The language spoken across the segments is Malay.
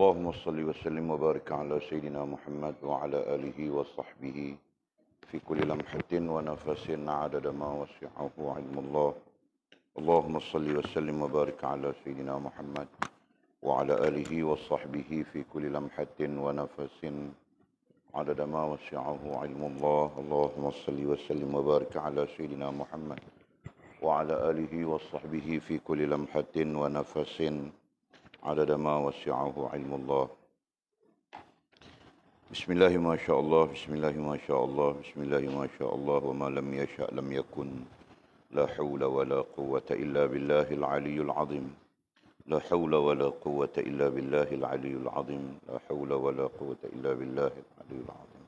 اللهم صل وسلم وبارك على سيدنا محمد وعلى آله وصحبه في كل لمحة ونفس عدد ما وسعه علم الله اللهم صل وسلم وبارك على سيدنا محمد وعلى آله وصحبه في كل لمحة ونفس عدد ما وسعه علم الله اللهم صل وسلم وبارك على سيدنا محمد وعلى آله وصحبه في كل لمحة ونفس عدد ما وسعه علم الله بسم الله ما شاء الله بسم الله ما شاء الله بسم الله ما شاء الله وما لم يشاء لم يكن لا حول ولا قوة إلا بالله العلي العظيم لا حول ولا قوة إلا بالله العلي العظيم لا حول ولا قوة إلا بالله العلي العظيم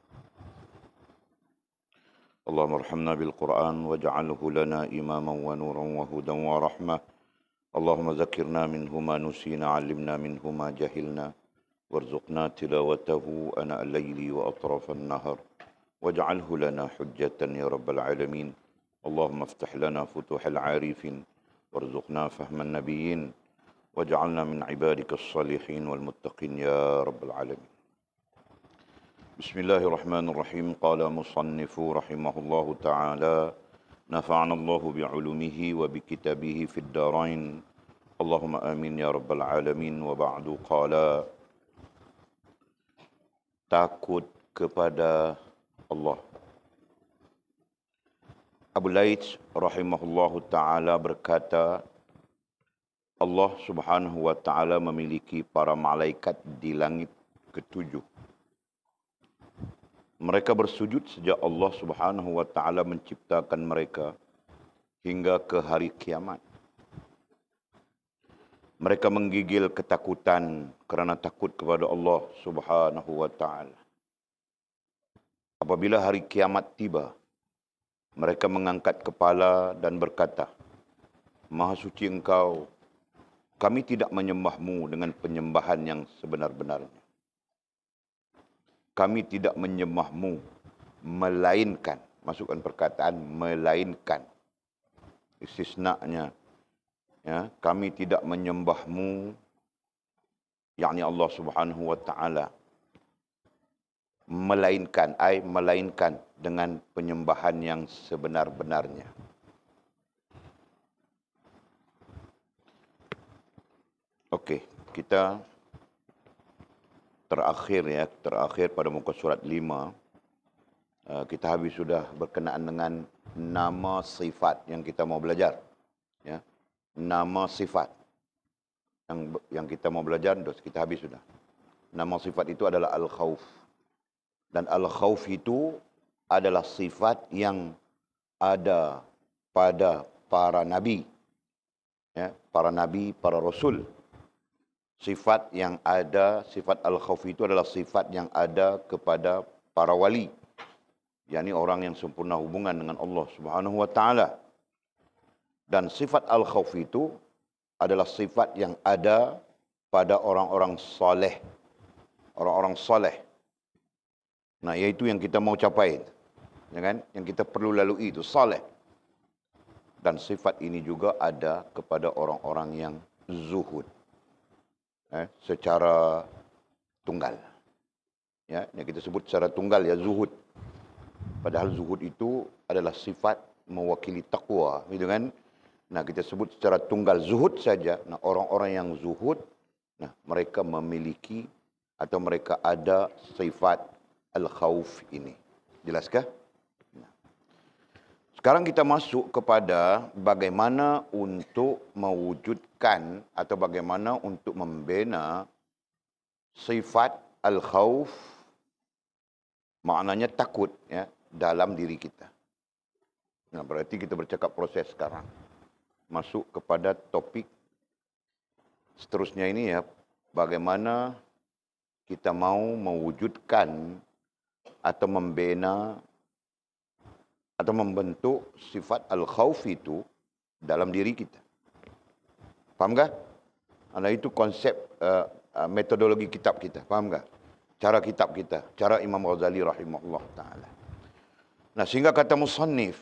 اللهم ارحمنا بالقرآن واجعله لنا إماما ونورا وهدى ورحمة اللهم ذكرنا منه ما نسينا علمنا منه ما جهلنا وارزقنا تلاوته أناء الليل وأطراف النهر واجعله لنا حجة يا رب العالمين اللهم افتح لنا فتوح العارفين وارزقنا فهم النبيين واجعلنا من عبادك الصالحين والمتقين يا رب العالمين بسم الله الرحمن الرحيم قال مصنف رحمه الله تعالى نفعنا الله بعلومه وبكتابه في الدارين اللهم امين يا رب العالمين وبعد قال takut kepada Allah. Abu Lait rahimahullahu taala berkata, Allah subhanahu wa taala memiliki para malaikat di langit ketujuh. Mereka bersujud sejak Allah Subhanahu wa taala menciptakan mereka hingga ke hari kiamat. Mereka menggigil ketakutan kerana takut kepada Allah Subhanahu wa taala. Apabila hari kiamat tiba, mereka mengangkat kepala dan berkata, "Maha suci Engkau, kami tidak menyembahmu dengan penyembahan yang sebenar-benarnya." kami tidak menyembahmu melainkan masukkan perkataan melainkan istisnanya ya kami tidak menyembahmu yakni Allah Subhanahu wa taala melainkan ai melainkan dengan penyembahan yang sebenar-benarnya Okey, kita terakhir ya, terakhir pada muka surat 5 uh, kita habis sudah berkenaan dengan nama sifat yang kita mau belajar. Ya. Nama sifat yang yang kita mau belajar dos kita habis sudah. Nama sifat itu adalah al-khauf. Dan al-khauf itu adalah sifat yang ada pada para nabi. Ya, para nabi, para rasul sifat yang ada sifat al-khauf itu adalah sifat yang ada kepada para wali yakni orang yang sempurna hubungan dengan Allah Subhanahu wa taala dan sifat al-khauf itu adalah sifat yang ada pada orang-orang soleh orang-orang soleh nah yaitu yang kita mau capai ya kan yang kita perlu lalui itu soleh dan sifat ini juga ada kepada orang-orang yang zuhud eh, secara tunggal. Ya, yang kita sebut secara tunggal ya zuhud. Padahal zuhud itu adalah sifat mewakili takwa, begitu kan? Nah, kita sebut secara tunggal zuhud saja. Nah, orang-orang yang zuhud, nah mereka memiliki atau mereka ada sifat al-khauf ini. Jelaskah? Sekarang kita masuk kepada bagaimana untuk mewujudkan atau bagaimana untuk membina sifat al-khawf maknanya takut ya dalam diri kita. Nah, berarti kita bercakap proses sekarang. Masuk kepada topik seterusnya ini ya bagaimana kita mau mewujudkan atau membina atau membentuk sifat al-khawf itu dalam diri kita. tak? Karena itu konsep uh, metodologi kitab kita. tak? Cara kitab kita. Cara Imam Ghazali rahimahullah ta'ala. Nah, sehingga kata Musannif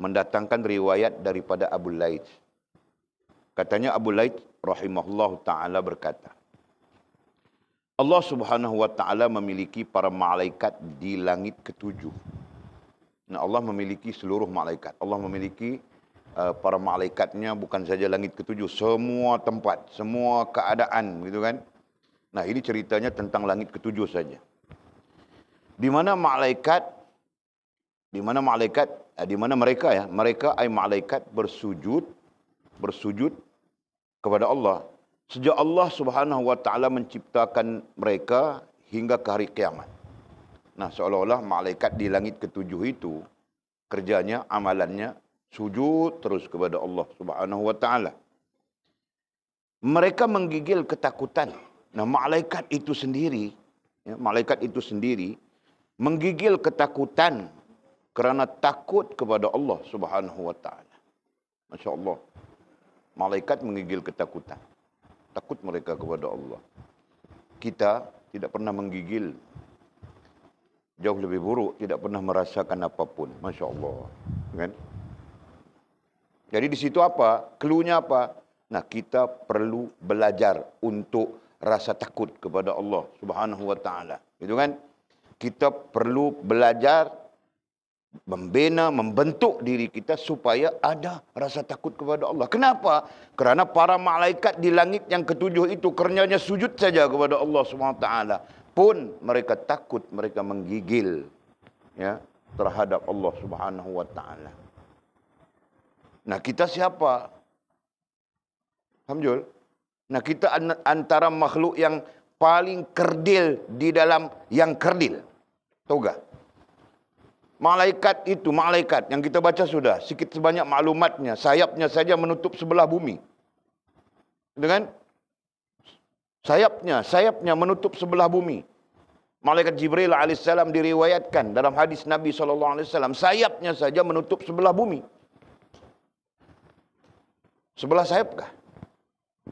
mendatangkan riwayat daripada Abu Lait. Katanya Abu Lait rahimahullah ta'ala berkata. Allah subhanahu wa ta'ala memiliki para malaikat di langit ketujuh. Nah, Allah memiliki seluruh malaikat. Allah memiliki uh, para malaikatnya bukan saja langit ketujuh, semua tempat, semua keadaan, gitu kan? Nah, ini ceritanya tentang langit ketujuh saja. Di mana malaikat di mana malaikat eh, di mana mereka ya mereka ai malaikat bersujud bersujud kepada Allah sejak Allah Subhanahu wa taala menciptakan mereka hingga ke hari kiamat Nah, seolah-olah malaikat di langit ketujuh itu kerjanya amalannya sujud terus kepada Allah Subhanahu wa taala. Mereka menggigil ketakutan. Nah, malaikat itu sendiri, ya, malaikat itu sendiri menggigil ketakutan kerana takut kepada Allah Subhanahu wa taala. Masya-Allah. Malaikat menggigil ketakutan. Takut mereka kepada Allah. Kita tidak pernah menggigil jauh lebih buruk tidak pernah merasakan apapun masya Allah kan jadi di situ apa keluhnya apa nah kita perlu belajar untuk rasa takut kepada Allah Subhanahu wa taala. Itu kan? Kita perlu belajar membina, membentuk diri kita supaya ada rasa takut kepada Allah. Kenapa? Kerana para malaikat di langit yang ketujuh itu kerjanya sujud saja kepada Allah Subhanahu wa taala pun mereka takut mereka menggigil ya terhadap Allah Subhanahu wa taala. Nah, kita siapa? Hamjul. Nah, kita antara makhluk yang paling kerdil di dalam yang kerdil. Toga. Malaikat itu, malaikat yang kita baca sudah, sikit sebanyak maklumatnya, sayapnya saja menutup sebelah bumi. Dengan sayapnya sayapnya menutup sebelah bumi malaikat jibril a.s. diriwayatkan dalam hadis nabi saw. sayapnya saja menutup sebelah bumi sebelah sayapkah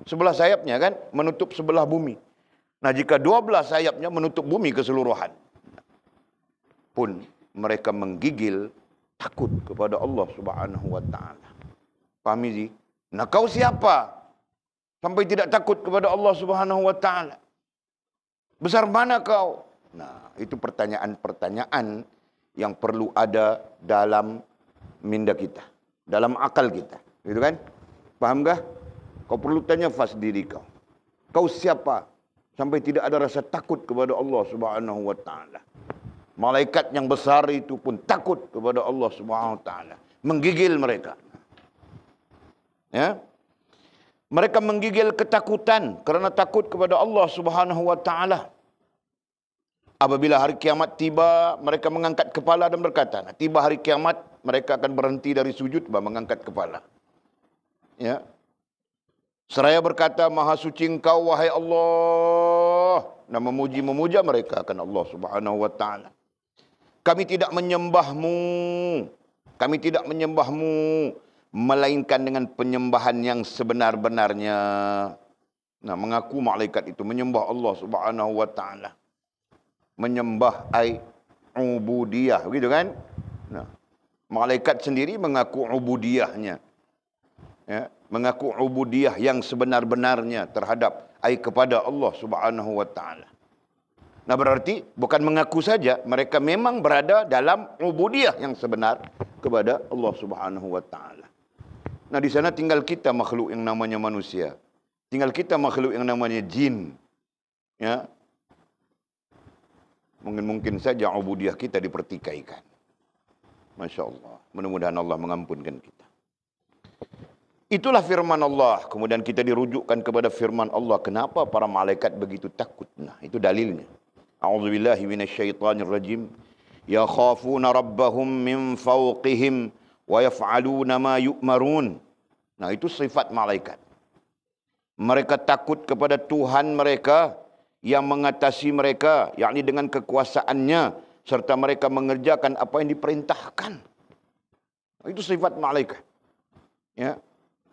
sebelah sayapnya kan menutup sebelah bumi nah jika dua belah sayapnya menutup bumi keseluruhan pun mereka menggigil takut kepada Allah Subhanahu wa taala. Pahami sih? Nah, kau siapa? sampai tidak takut kepada Allah Subhanahu wa taala. Besar mana kau? Nah, itu pertanyaan-pertanyaan yang perlu ada dalam minda kita, dalam akal kita. Gitu kan? Pahamkah? Kau perlu tanya fas diri kau. Kau siapa? Sampai tidak ada rasa takut kepada Allah Subhanahu wa taala. Malaikat yang besar itu pun takut kepada Allah Subhanahu wa taala. Menggigil mereka. Ya? Yeah? Mereka menggigil ketakutan kerana takut kepada Allah Subhanahu wa taala. Apabila hari kiamat tiba, mereka mengangkat kepala dan berkata, "Tiba hari kiamat, mereka akan berhenti dari sujud dan mengangkat kepala." Ya. Seraya berkata, "Maha suci Engkau wahai Allah." Dan memuji-memuja mereka akan Allah Subhanahu wa taala. "Kami tidak menyembahmu. Kami tidak menyembahmu." melainkan dengan penyembahan yang sebenar-benarnya. Nah, mengaku malaikat itu menyembah Allah Subhanahu wa taala. Menyembah ai ubudiyah, begitu kan? Nah, malaikat sendiri mengaku ubudiyahnya. Ya, mengaku ubudiyah yang sebenar-benarnya terhadap ai kepada Allah Subhanahu wa taala. Nah berarti bukan mengaku saja mereka memang berada dalam ubudiyah yang sebenar kepada Allah Subhanahu wa taala. Nah di sana tinggal kita makhluk yang namanya manusia. Tinggal kita makhluk yang namanya jin. Ya. Mungkin mungkin saja ubudiah kita dipertikaikan. Masya Allah. Mudah-mudahan Allah mengampunkan kita. Itulah firman Allah. Kemudian kita dirujukkan kepada firman Allah. Kenapa para malaikat begitu takut? Nah, itu dalilnya. A'udzubillahi Ya khafuna rabbahum min fawqihim wa yaf'aluna ma yu'marun. Nah itu sifat malaikat. Mereka takut kepada Tuhan mereka yang mengatasi mereka, yakni dengan kekuasaannya serta mereka mengerjakan apa yang diperintahkan. Itu sifat malaikat. Ya.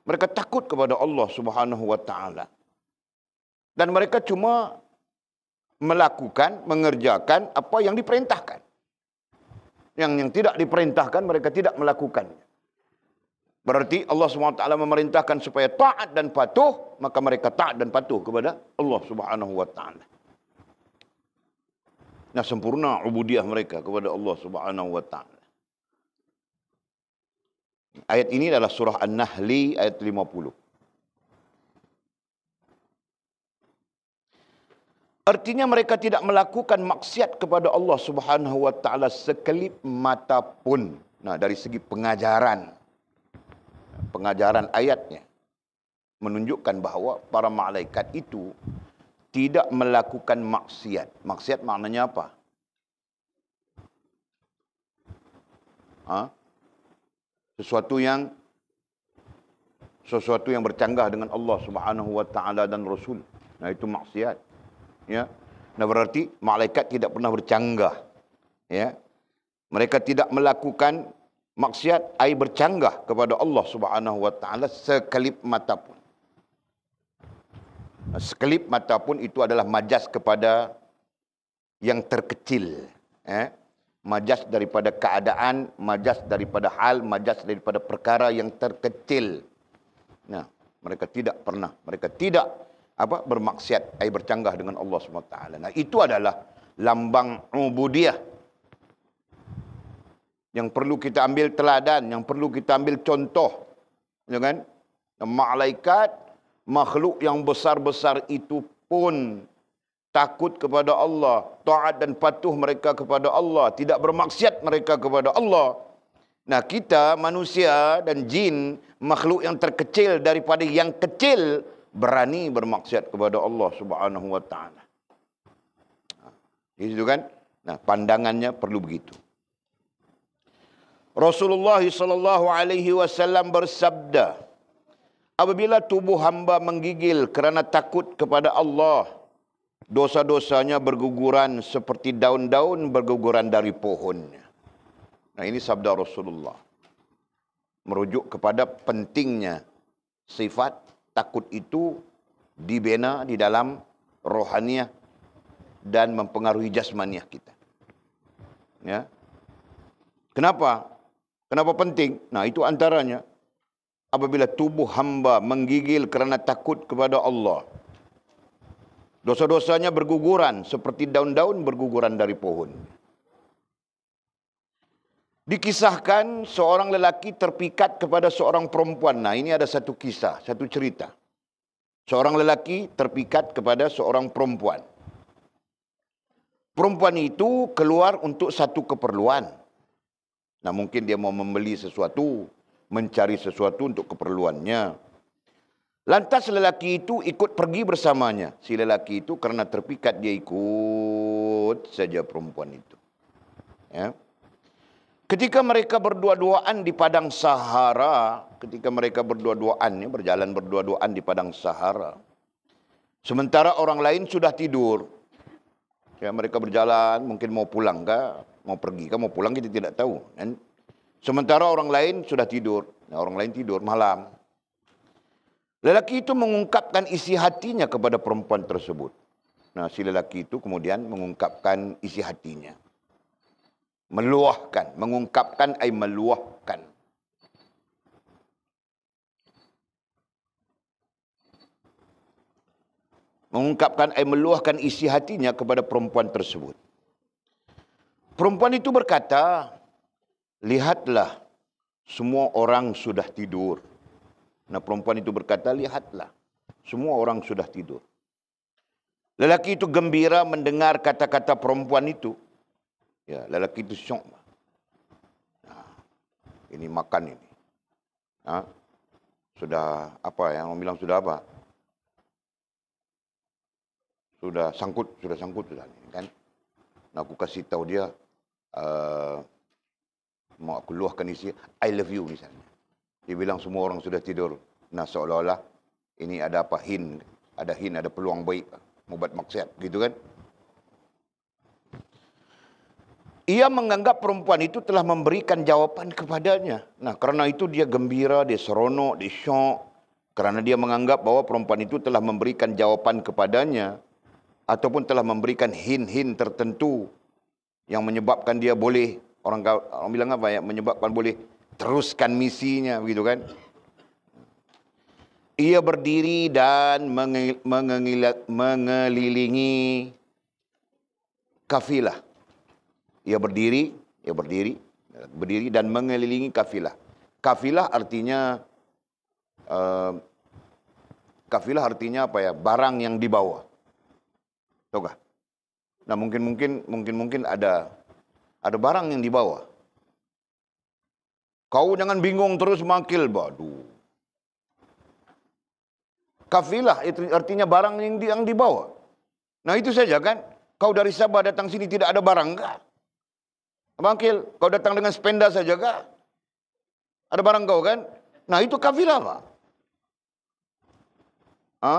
Mereka takut kepada Allah Subhanahu wa taala. Dan mereka cuma melakukan, mengerjakan apa yang diperintahkan yang yang tidak diperintahkan mereka tidak melakukannya. Berarti Allah SWT memerintahkan supaya taat dan patuh, maka mereka taat dan patuh kepada Allah Subhanahu wa taala. Nah sempurna ubudiah mereka kepada Allah Subhanahu Ayat ini adalah surah An-Nahl ayat 50. Artinya mereka tidak melakukan maksiat kepada Allah Subhanahu wa taala sekelip mata pun. Nah, dari segi pengajaran pengajaran ayatnya menunjukkan bahawa para malaikat itu tidak melakukan maksiat. Maksiat maknanya apa? Ha? Sesuatu yang sesuatu yang bercanggah dengan Allah Subhanahu wa taala dan Rasul. Nah, itu maksiat ya dan berarti malaikat tidak pernah bercanggah ya mereka tidak melakukan maksiat ai bercanggah kepada Allah Subhanahu wa taala sekelip mata pun sekelip mata pun itu adalah majas kepada yang terkecil eh majas daripada keadaan majas daripada hal majas daripada perkara yang terkecil nah mereka tidak pernah mereka tidak apa bermaksiat ai bercanggah dengan Allah SWT. Nah, itu adalah lambang ubudiah yang perlu kita ambil teladan, yang perlu kita ambil contoh. Ya kan? Malaikat, makhluk yang besar-besar itu pun takut kepada Allah, taat dan patuh mereka kepada Allah, tidak bermaksiat mereka kepada Allah. Nah, kita manusia dan jin, makhluk yang terkecil daripada yang kecil, berani bermaksiat kepada Allah Subhanahu wa taala. Itu kan? Nah, pandangannya perlu begitu. Rasulullah sallallahu alaihi wasallam bersabda, apabila tubuh hamba menggigil kerana takut kepada Allah, dosa-dosanya berguguran seperti daun-daun berguguran dari pohonnya. Nah, ini sabda Rasulullah. Merujuk kepada pentingnya sifat takut itu dibina di dalam rohania dan mempengaruhi jasmaniah kita. Ya. Kenapa? Kenapa penting? Nah, itu antaranya apabila tubuh hamba menggigil kerana takut kepada Allah. Dosa-dosanya berguguran seperti daun-daun berguguran dari pohon. Dikisahkan seorang lelaki terpikat kepada seorang perempuan. Nah, ini ada satu kisah, satu cerita. Seorang lelaki terpikat kepada seorang perempuan. Perempuan itu keluar untuk satu keperluan. Nah, mungkin dia mau membeli sesuatu, mencari sesuatu untuk keperluannya. Lantas lelaki itu ikut pergi bersamanya. Si lelaki itu karena terpikat dia ikut saja perempuan itu. Ya. Ketika mereka berdua-duaan di padang Sahara, ketika mereka berdua-duaan ya, berjalan berdua-duaan di padang Sahara. Sementara orang lain sudah tidur. Ya, mereka berjalan, mungkin mau pulang kah, mau pergi kah, mau pulang kita tidak tahu. Dan sementara orang lain sudah tidur. Nah, orang lain tidur malam. Lelaki itu mengungkapkan isi hatinya kepada perempuan tersebut. Nah, si lelaki itu kemudian mengungkapkan isi hatinya meluahkan mengungkapkan ai meluahkan mengungkapkan ai meluahkan isi hatinya kepada perempuan tersebut perempuan itu berkata lihatlah semua orang sudah tidur nah perempuan itu berkata lihatlah semua orang sudah tidur lelaki itu gembira mendengar kata-kata perempuan itu Ya, lelaki tu syok. Ha. Ini makan ini. Ha. Sudah apa yang orang bilang sudah apa? Sudah sangkut, sudah sangkut sudah ni kan. Nak aku kasih tahu dia uh, mau aku luahkan isi I love you misalnya. Dia bilang semua orang sudah tidur. Nah seolah-olah ini ada apa hin, ada hin, ada peluang baik mubat maksiat gitu kan. Ia menganggap perempuan itu telah memberikan jawapan kepadanya. Nah, kerana itu dia gembira, dia seronok, dia syok. Kerana dia menganggap bahawa perempuan itu telah memberikan jawapan kepadanya. Ataupun telah memberikan hin-hin tertentu. Yang menyebabkan dia boleh, orang, orang bilang apa ya, menyebabkan boleh teruskan misinya begitu kan. Ia berdiri dan mengelilingi kafilah ia berdiri, ia berdiri, berdiri dan mengelilingi kafilah. Kafilah artinya uh, kafilah artinya apa ya? Barang yang dibawa. Tahukah? Nah, mungkin mungkin mungkin mungkin ada ada barang yang dibawa. Kau jangan bingung terus makil, badu. Kafilah itu artinya barang yang di, yang dibawa. Nah, itu saja kan? Kau dari Sabah datang sini tidak ada barang enggak? Abang Kil, kau datang dengan sependa saja ke? Ada barang kau kan? Nah, itu kafilah apa? Ha?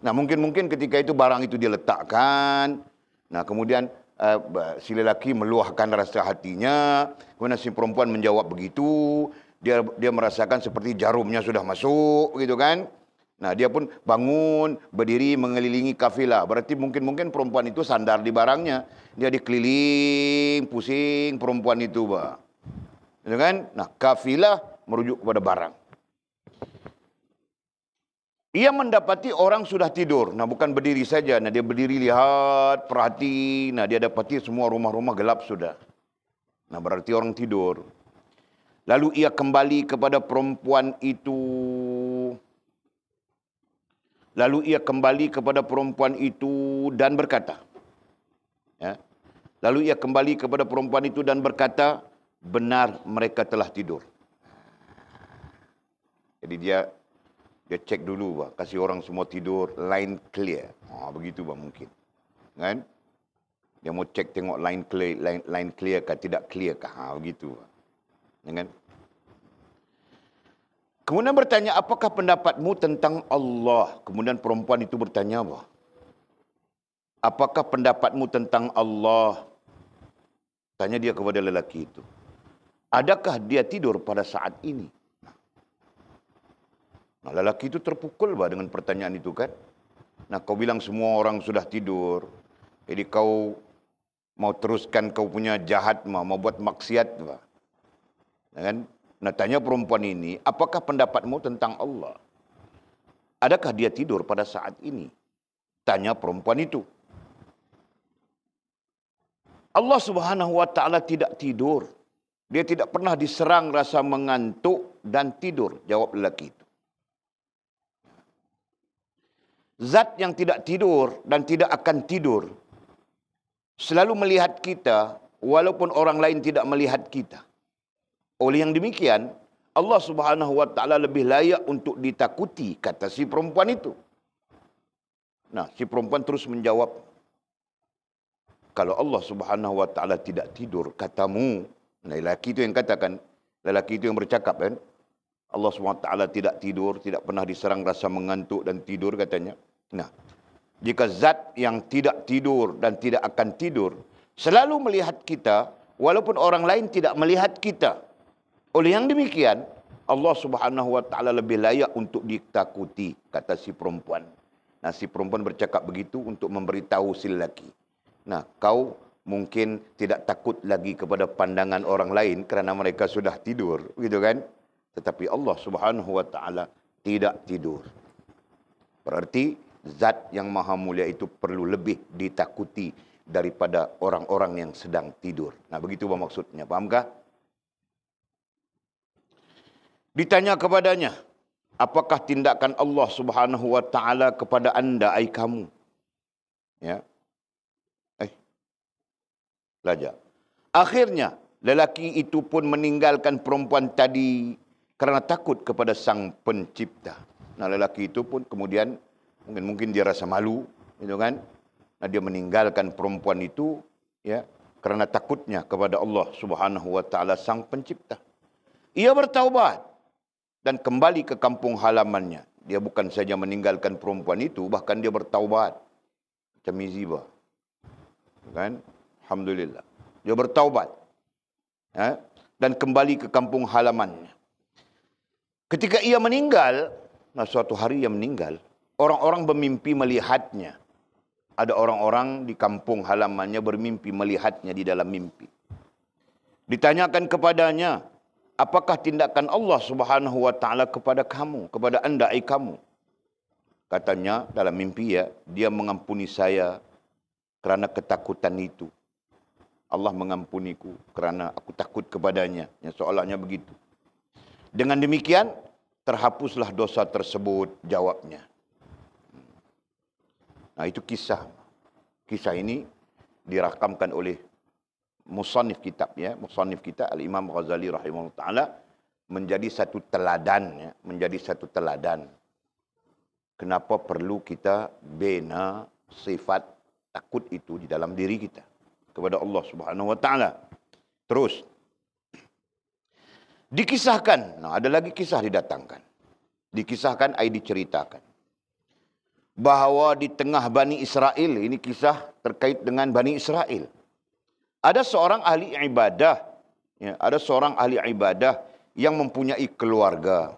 Nah, mungkin-mungkin ketika itu barang itu diletakkan. Nah, kemudian uh, si lelaki meluahkan rasa hatinya. Kemudian si perempuan menjawab begitu. Dia dia merasakan seperti jarumnya sudah masuk, begitu kan? Nah dia pun bangun, berdiri mengelilingi kafilah. Berarti mungkin-mungkin perempuan itu sandar di barangnya. Dia dikeliling, pusing perempuan itu. Ba. Ya kan? Nah kafilah merujuk kepada barang. Ia mendapati orang sudah tidur. Nah bukan berdiri saja. Nah dia berdiri lihat, perhati. Nah dia dapati semua rumah-rumah gelap sudah. Nah berarti orang tidur. Lalu ia kembali kepada perempuan itu Lalu ia kembali kepada perempuan itu dan berkata. Ya. Lalu ia kembali kepada perempuan itu dan berkata, benar mereka telah tidur. Jadi dia dia cek dulu bah, kasih orang semua tidur, line clear. Ah oh, begitu bah mungkin. Kan? Dia mau cek tengok line clear, line, line clear ke tidak clear ke. Ah ha, begitu bah. Ya kan? Kemudian bertanya, apakah pendapatmu tentang Allah? Kemudian perempuan itu bertanya apa? Apakah pendapatmu tentang Allah? Tanya dia kepada lelaki itu. Adakah dia tidur pada saat ini? Nah, lelaki itu terpukul bah dengan pertanyaan itu kan? Nah, kau bilang semua orang sudah tidur. Jadi kau mau teruskan kau punya jahat mah, mau buat maksiat bah. Ya kan? Nah tanya perempuan ini, apakah pendapatmu tentang Allah? Adakah dia tidur pada saat ini? Tanya perempuan itu. Allah subhanahu wa ta'ala tidak tidur. Dia tidak pernah diserang rasa mengantuk dan tidur. Jawab lelaki itu. Zat yang tidak tidur dan tidak akan tidur. Selalu melihat kita walaupun orang lain tidak melihat kita. Oleh yang demikian, Allah Subhanahu wa taala lebih layak untuk ditakuti kata si perempuan itu. Nah, si perempuan terus menjawab, "Kalau Allah Subhanahu wa taala tidak tidur, katamu, lelaki itu yang katakan, lelaki itu yang bercakap kan, Allah Subhanahu wa taala tidak tidur, tidak pernah diserang rasa mengantuk dan tidur katanya. Nah, jika zat yang tidak tidur dan tidak akan tidur selalu melihat kita walaupun orang lain tidak melihat kita, oleh yang demikian, Allah Subhanahu Wa Taala lebih layak untuk ditakuti, kata si perempuan. Nah, si perempuan bercakap begitu untuk memberitahu si lelaki. Nah, kau mungkin tidak takut lagi kepada pandangan orang lain kerana mereka sudah tidur, begitu kan? Tetapi Allah Subhanahu Wa Taala tidak tidur. Berarti zat yang maha mulia itu perlu lebih ditakuti daripada orang-orang yang sedang tidur. Nah, begitu bermaksudnya, Pahamkah? kah? ditanya kepadanya apakah tindakan Allah Subhanahu wa taala kepada anda ai kamu ya eh belajar akhirnya lelaki itu pun meninggalkan perempuan tadi kerana takut kepada sang pencipta nah lelaki itu pun kemudian mungkin mungkin dia rasa malu gitu kan nah dia meninggalkan perempuan itu ya kerana takutnya kepada Allah Subhanahu wa taala sang pencipta ia bertaubat dan kembali ke kampung halamannya. Dia bukan saja meninggalkan perempuan itu, bahkan dia bertaubat. Macam Miziba. Kan? Alhamdulillah. Dia bertaubat. Ya? Dan kembali ke kampung halamannya. Ketika ia meninggal, nah suatu hari ia meninggal, orang-orang bermimpi melihatnya. Ada orang-orang di kampung halamannya bermimpi melihatnya di dalam mimpi. Ditanyakan kepadanya, apakah tindakan Allah Subhanahu wa taala kepada kamu kepada anda ai kamu katanya dalam mimpi ya dia mengampuni saya kerana ketakutan itu Allah mengampuniku kerana aku takut kepadanya yang soalannya begitu dengan demikian terhapuslah dosa tersebut jawabnya hmm. nah itu kisah kisah ini dirakamkan oleh musannif kitab ya musannif kita al imam ghazali rahimahullah taala menjadi satu teladan ya menjadi satu teladan kenapa perlu kita bina sifat takut itu di dalam diri kita kepada Allah Subhanahu wa taala terus dikisahkan nah ada lagi kisah didatangkan dikisahkan ai diceritakan bahawa di tengah Bani Israel ini kisah terkait dengan Bani Israel ada seorang ahli ibadah ya, ada seorang ahli ibadah yang mempunyai keluarga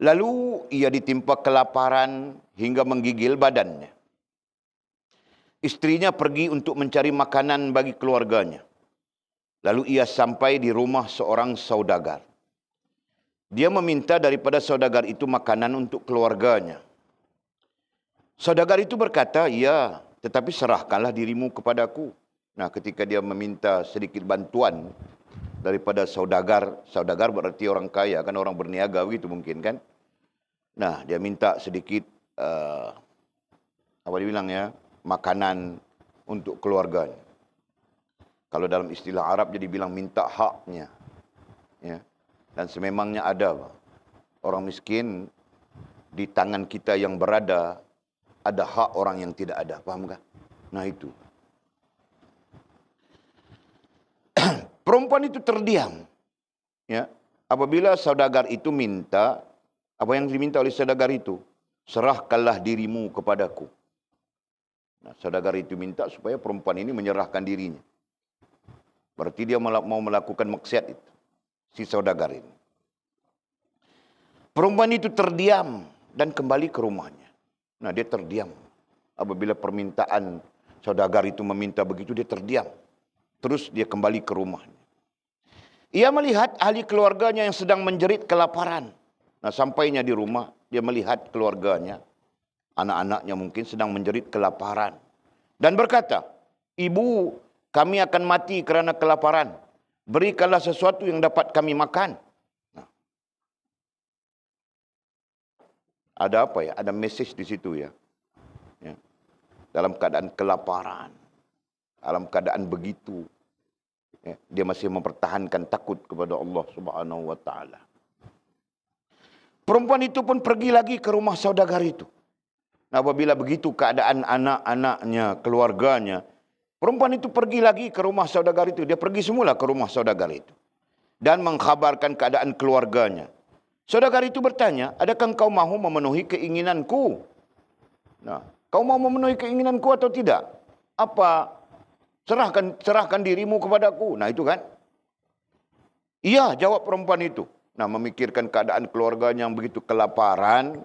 lalu ia ditimpa kelaparan hingga menggigil badannya istrinya pergi untuk mencari makanan bagi keluarganya lalu ia sampai di rumah seorang saudagar dia meminta daripada saudagar itu makanan untuk keluarganya saudagar itu berkata ya tetapi serahkanlah dirimu kepadaku. Nah, ketika dia meminta sedikit bantuan daripada saudagar, saudagar berarti orang kaya kan orang berniaga begitu mungkin kan. Nah, dia minta sedikit uh, apa bilang ya, makanan untuk keluarganya. Kalau dalam istilah Arab jadi bilang minta haknya. Ya. Dan sememangnya ada orang miskin di tangan kita yang berada ada hak orang yang tidak ada, paham enggak? Nah, itu. perempuan itu terdiam. Ya, apabila saudagar itu minta apa yang diminta oleh saudagar itu, serahkanlah dirimu kepadaku. Nah, saudagar itu minta supaya perempuan ini menyerahkan dirinya. Berarti dia mau melakukan maksiat itu. Si saudagar ini. Perempuan itu terdiam dan kembali ke rumahnya. Nah dia terdiam. Apabila permintaan saudagar itu meminta begitu, dia terdiam. Terus dia kembali ke rumah. Ia melihat ahli keluarganya yang sedang menjerit kelaparan. Nah, sampainya di rumah, dia melihat keluarganya, anak-anaknya mungkin sedang menjerit kelaparan. Dan berkata, Ibu, kami akan mati kerana kelaparan. Berikanlah sesuatu yang dapat kami makan. Nah. Ada apa ya? Ada message di situ ya. ya. Dalam keadaan kelaparan dalam keadaan begitu ya, dia masih mempertahankan takut kepada Allah Subhanahu wa taala. Perempuan itu pun pergi lagi ke rumah saudagar itu. Nah, apabila begitu keadaan anak-anaknya, keluarganya, perempuan itu pergi lagi ke rumah saudagar itu. Dia pergi semula ke rumah saudagar itu dan mengkhabarkan keadaan keluarganya. Saudagar itu bertanya, "Adakah engkau mahu memenuhi keinginanku?" Nah, kau mau memenuhi keinginanku atau tidak? Apa Serahkan serahkan dirimu kepadaku. Nah itu kan. Iya jawab perempuan itu. Nah memikirkan keadaan keluarganya yang begitu kelaparan.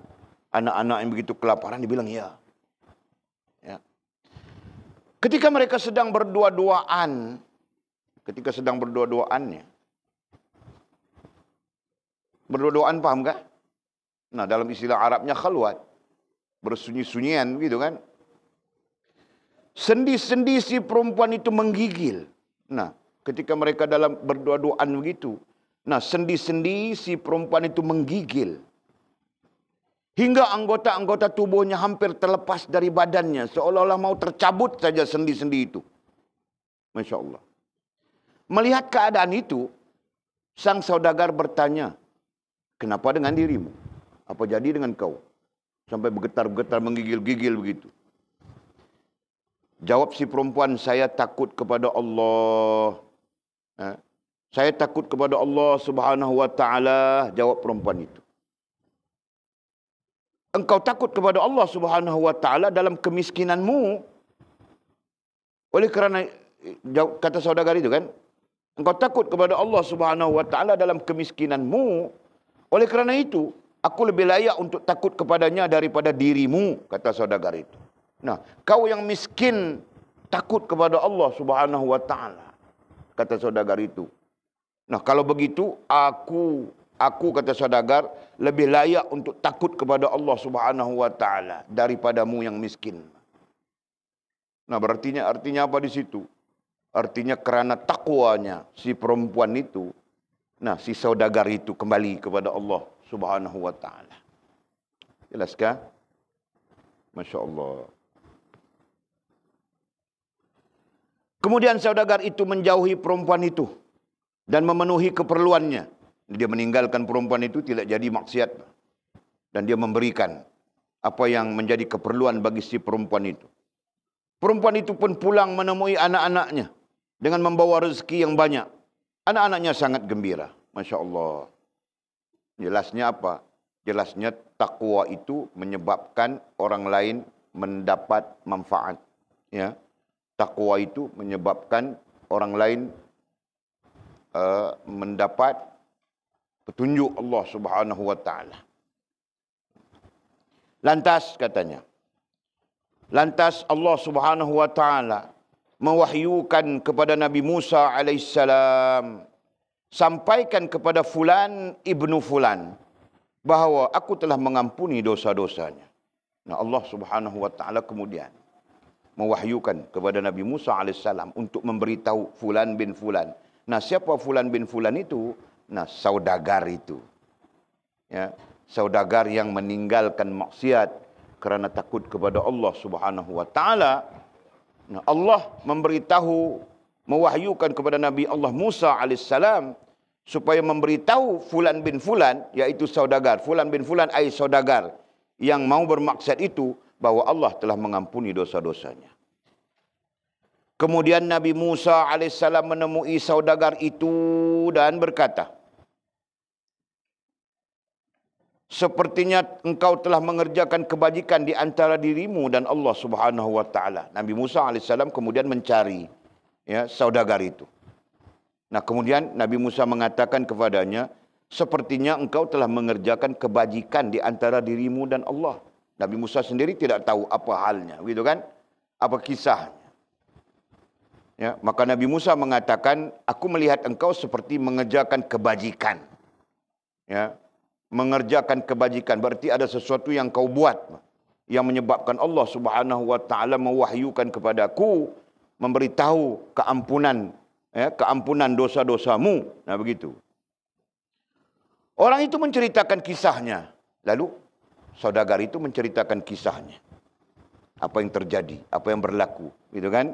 Anak-anak yang begitu kelaparan dia bilang iya. Ya. Ketika mereka sedang berdua-duaan. Ketika sedang berdua-duaannya. Berdua-duaan paham kah? Nah dalam istilah Arabnya khalwat. Bersunyi-sunyian gitu kan sendi-sendi si perempuan itu menggigil. Nah, ketika mereka dalam berdoa duaan begitu. Nah, sendi-sendi si perempuan itu menggigil. Hingga anggota-anggota tubuhnya hampir terlepas dari badannya. Seolah-olah mau tercabut saja sendi-sendi itu. Masya Allah. Melihat keadaan itu, sang saudagar bertanya, Kenapa dengan dirimu? Apa jadi dengan kau? Sampai bergetar-getar menggigil-gigil begitu. Jawab si perempuan, saya takut kepada Allah. Ha? Saya takut kepada Allah subhanahu wa ta'ala. Jawab perempuan itu. Engkau takut kepada Allah subhanahu wa ta'ala dalam kemiskinanmu. Oleh kerana, jawab, kata saudagar itu kan. Engkau takut kepada Allah subhanahu wa ta'ala dalam kemiskinanmu. Oleh kerana itu, aku lebih layak untuk takut kepadanya daripada dirimu. Kata saudagar itu. Nah, kau yang miskin takut kepada Allah Subhanahu wa taala. Kata saudagar itu. Nah, kalau begitu aku aku kata saudagar lebih layak untuk takut kepada Allah Subhanahu wa taala daripadamu yang miskin. Nah, berartinya artinya apa di situ? Artinya kerana takwanya si perempuan itu, nah si saudagar itu kembali kepada Allah Subhanahu wa taala. Jelaskah? Masya-Allah. Kemudian saudagar itu menjauhi perempuan itu dan memenuhi keperluannya. Dia meninggalkan perempuan itu tidak jadi maksiat dan dia memberikan apa yang menjadi keperluan bagi si perempuan itu. Perempuan itu pun pulang menemui anak-anaknya dengan membawa rezeki yang banyak. Anak-anaknya sangat gembira, masya Allah. Jelasnya apa? Jelasnya takwa itu menyebabkan orang lain mendapat manfaat. Ya, takwa itu menyebabkan orang lain uh, mendapat petunjuk Allah Subhanahu wa taala. Lantas katanya. Lantas Allah Subhanahu wa taala mewahyukan kepada Nabi Musa alaihissalam sampaikan kepada fulan ibnu fulan bahawa aku telah mengampuni dosa-dosanya. Nah Allah Subhanahu wa taala kemudian mewahyukan kepada Nabi Musa AS untuk memberitahu Fulan bin Fulan. Nah siapa Fulan bin Fulan itu? Nah saudagar itu. Ya, saudagar yang meninggalkan maksiat kerana takut kepada Allah Subhanahu wa taala. Nah Allah memberitahu mewahyukan kepada Nabi Allah Musa AS supaya memberitahu Fulan bin Fulan yaitu saudagar. Fulan bin Fulan ai saudagar yang mau bermaksiat itu bahwa Allah telah mengampuni dosa-dosanya. Kemudian Nabi Musa AS menemui saudagar itu dan berkata, Sepertinya engkau telah mengerjakan kebajikan di antara dirimu dan Allah Subhanahu wa taala. Nabi Musa AS kemudian mencari ya saudagar itu. Nah, kemudian Nabi Musa mengatakan kepadanya, "Sepertinya engkau telah mengerjakan kebajikan di antara dirimu dan Allah." Nabi Musa sendiri tidak tahu apa halnya, begitu kan? Apa kisahnya? Ya, maka Nabi Musa mengatakan, aku melihat engkau seperti mengerjakan kebajikan. Ya, mengerjakan kebajikan berarti ada sesuatu yang kau buat yang menyebabkan Allah Subhanahu wa taala mewahyukan kepadaku memberitahu keampunan ya, keampunan dosa-dosamu. Nah begitu. Orang itu menceritakan kisahnya. Lalu saudagar itu menceritakan kisahnya. Apa yang terjadi, apa yang berlaku, gitu kan?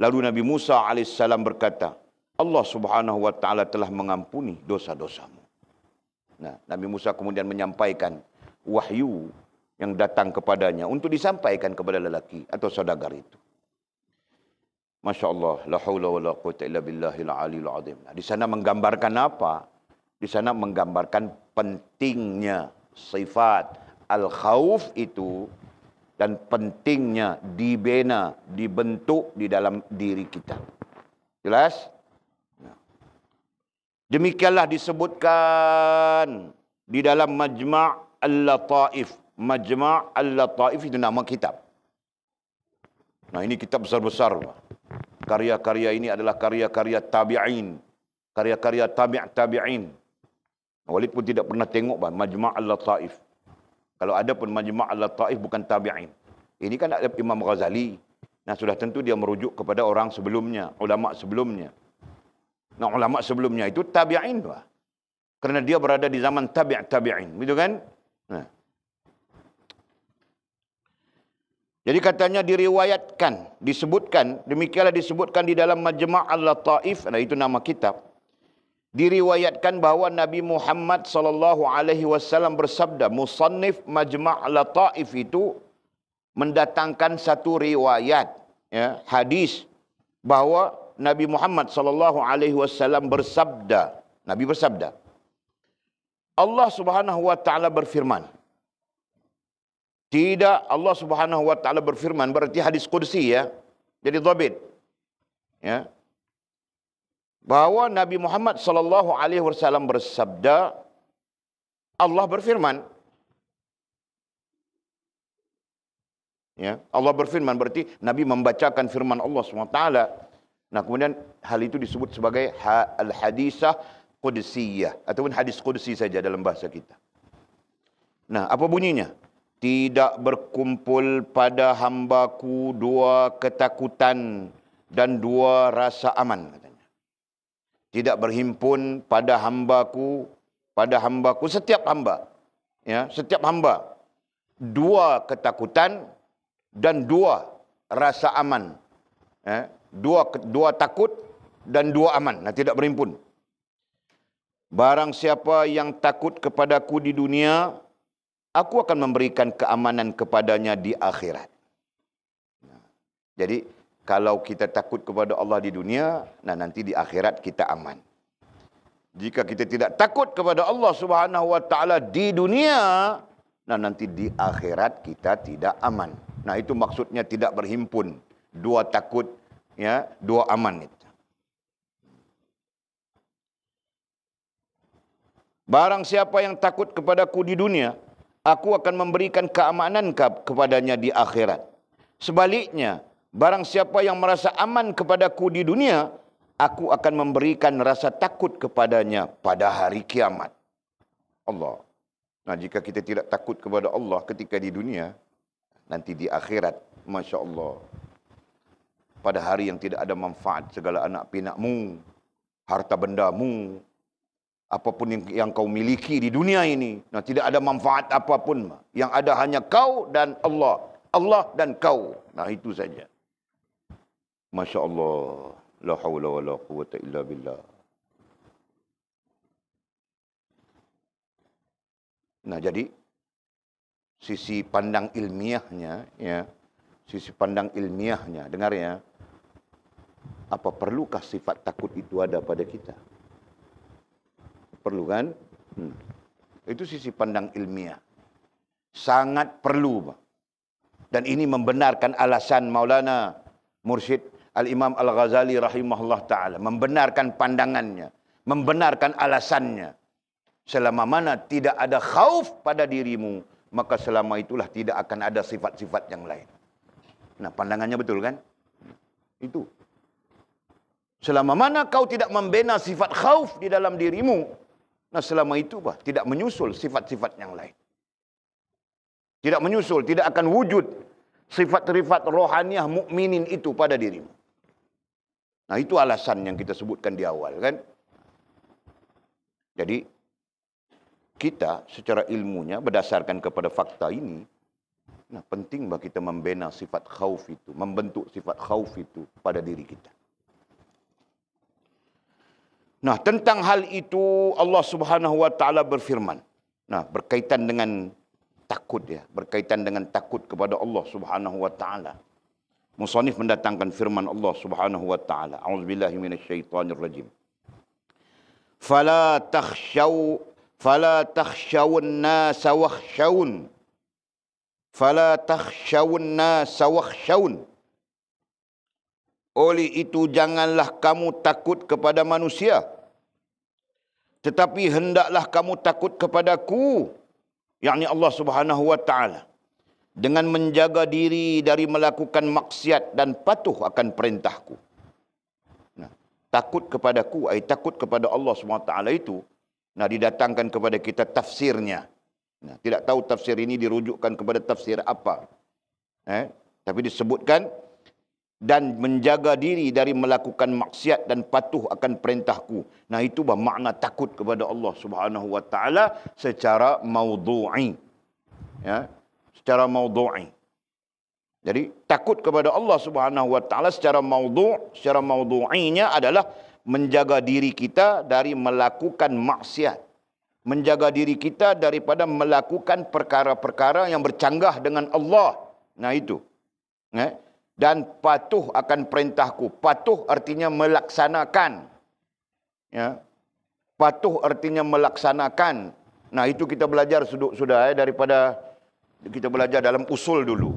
Lalu Nabi Musa alaihissalam berkata, Allah subhanahu wa ta'ala telah mengampuni dosa-dosamu. Nah, Nabi Musa kemudian menyampaikan wahyu yang datang kepadanya untuk disampaikan kepada lelaki atau saudagar itu. Masya Allah, la hawla wa la quwwata illa billahil alil azim. di sana menggambarkan apa? Di sana menggambarkan pentingnya sifat al Khawf itu dan pentingnya dibina, dibentuk di dalam diri kita. Jelas? Ya. Demikianlah disebutkan di dalam Majma' Al-Lataif. Majma' Al-Lataif itu nama kitab. Nah ini kitab besar-besar. Karya-karya ini adalah karya-karya tabi'in. Karya-karya tabi'at tabi'in. Walid pun tidak pernah tengok bah, Majma' Al-Lataif. Kalau ada pun majma' ala ta'if bukan tabi'in. Ini kan ada Imam Ghazali. Nah sudah tentu dia merujuk kepada orang sebelumnya, ulama sebelumnya. Nah ulama sebelumnya itu tabi'in tu. Lah. Kerana dia berada di zaman tabi' tabi'in, begitu kan? Nah. Jadi katanya diriwayatkan, disebutkan, demikianlah disebutkan di dalam Majma' al-Ta'if, nah itu nama kitab. Diriwayatkan bahawa Nabi Muhammad sallallahu alaihi wasallam bersabda, "Musannif Majma' Taif itu mendatangkan satu riwayat, ya, hadis bahawa Nabi Muhammad sallallahu alaihi wasallam bersabda, Nabi bersabda, Allah Subhanahu wa taala berfirman, tidak Allah Subhanahu wa taala berfirman berarti hadis qudsi ya. Jadi dhabit. Ya, bahawa Nabi Muhammad sallallahu alaihi wasallam bersabda Allah berfirman ya Allah berfirman berarti Nabi membacakan firman Allah SWT. nah kemudian hal itu disebut sebagai ha, al hadisah qudsiyah ataupun hadis qudsi saja dalam bahasa kita nah apa bunyinya tidak berkumpul pada hambaku dua ketakutan dan dua rasa aman katanya tidak berhimpun pada hambaku, pada hambaku, setiap hamba. ya Setiap hamba. Dua ketakutan dan dua rasa aman. Ya, dua, dua takut dan dua aman. Nah, tidak berhimpun. Barang siapa yang takut kepadaku di dunia, aku akan memberikan keamanan kepadanya di akhirat. jadi, kalau kita takut kepada Allah di dunia dan nah nanti di akhirat kita aman. Jika kita tidak takut kepada Allah Subhanahu wa taala di dunia dan nah nanti di akhirat kita tidak aman. Nah itu maksudnya tidak berhimpun dua takut ya, dua aman itu. Barang siapa yang takut kepadaku di dunia, aku akan memberikan keamanan kepadanya di akhirat. Sebaliknya, Barang siapa yang merasa aman kepadaku di dunia, aku akan memberikan rasa takut kepadanya pada hari kiamat. Allah. Nah, jika kita tidak takut kepada Allah ketika di dunia, nanti di akhirat, Masya Allah. Pada hari yang tidak ada manfaat segala anak pinakmu, harta bendamu, apapun yang, yang kau miliki di dunia ini. Nah, tidak ada manfaat apapun. Yang ada hanya kau dan Allah. Allah dan kau. Nah, itu saja. Masya Allah. La hawla wa la quwata illa billah. Nah jadi sisi pandang ilmiahnya ya sisi pandang ilmiahnya dengar ya apa perlukah sifat takut itu ada pada kita perlu kan hmm. itu sisi pandang ilmiah sangat perlu dan ini membenarkan alasan Maulana Mursyid Al-Imam Al-Ghazali rahimahullah ta'ala membenarkan pandangannya, membenarkan alasannya. Selama mana tidak ada khauf pada dirimu, maka selama itulah tidak akan ada sifat-sifat yang lain. Nah, pandangannya betul kan? Itu. Selama mana kau tidak membina sifat khauf di dalam dirimu, nah selama itu bah, tidak menyusul sifat-sifat yang lain. Tidak menyusul, tidak akan wujud sifat-sifat rohaniah mukminin itu pada dirimu. Nah itu alasan yang kita sebutkan di awal kan. Jadi kita secara ilmunya berdasarkan kepada fakta ini, nah penting bagi kita membina sifat khauf itu, membentuk sifat khauf itu pada diri kita. Nah tentang hal itu Allah Subhanahu Wa Taala berfirman. Nah berkaitan dengan takut ya, berkaitan dengan takut kepada Allah Subhanahu Wa Taala. Musanif mendatangkan firman Allah Subhanahu wa taala. Auzubillahi minasyaitonir rajim. Fala takhshaw fala takhshawun nas wakhshawun. Fala takhshawun nas wakhshawun. Oleh itu janganlah kamu takut kepada manusia. Tetapi hendaklah kamu takut kepadaku. Yang ini Allah subhanahu wa ta'ala dengan menjaga diri dari melakukan maksiat dan patuh akan perintahku. Nah, takut kepada ku, ay, takut kepada Allah SWT itu, nah, didatangkan kepada kita tafsirnya. Nah, tidak tahu tafsir ini dirujukkan kepada tafsir apa. Eh, tapi disebutkan, dan menjaga diri dari melakukan maksiat dan patuh akan perintahku. Nah itu bermakna takut kepada Allah Subhanahu Wa Taala secara maudhu'i. Ya, secara maudhu'i. Jadi takut kepada Allah Subhanahu wa taala secara maudhu', secara maudhu'inya adalah menjaga diri kita dari melakukan maksiat. Menjaga diri kita daripada melakukan perkara-perkara yang bercanggah dengan Allah. Nah itu. Eh? Dan patuh akan perintahku. Patuh artinya melaksanakan. Ya. Patuh artinya melaksanakan. Nah itu kita belajar sudah, sudah eh, daripada kita belajar dalam usul dulu.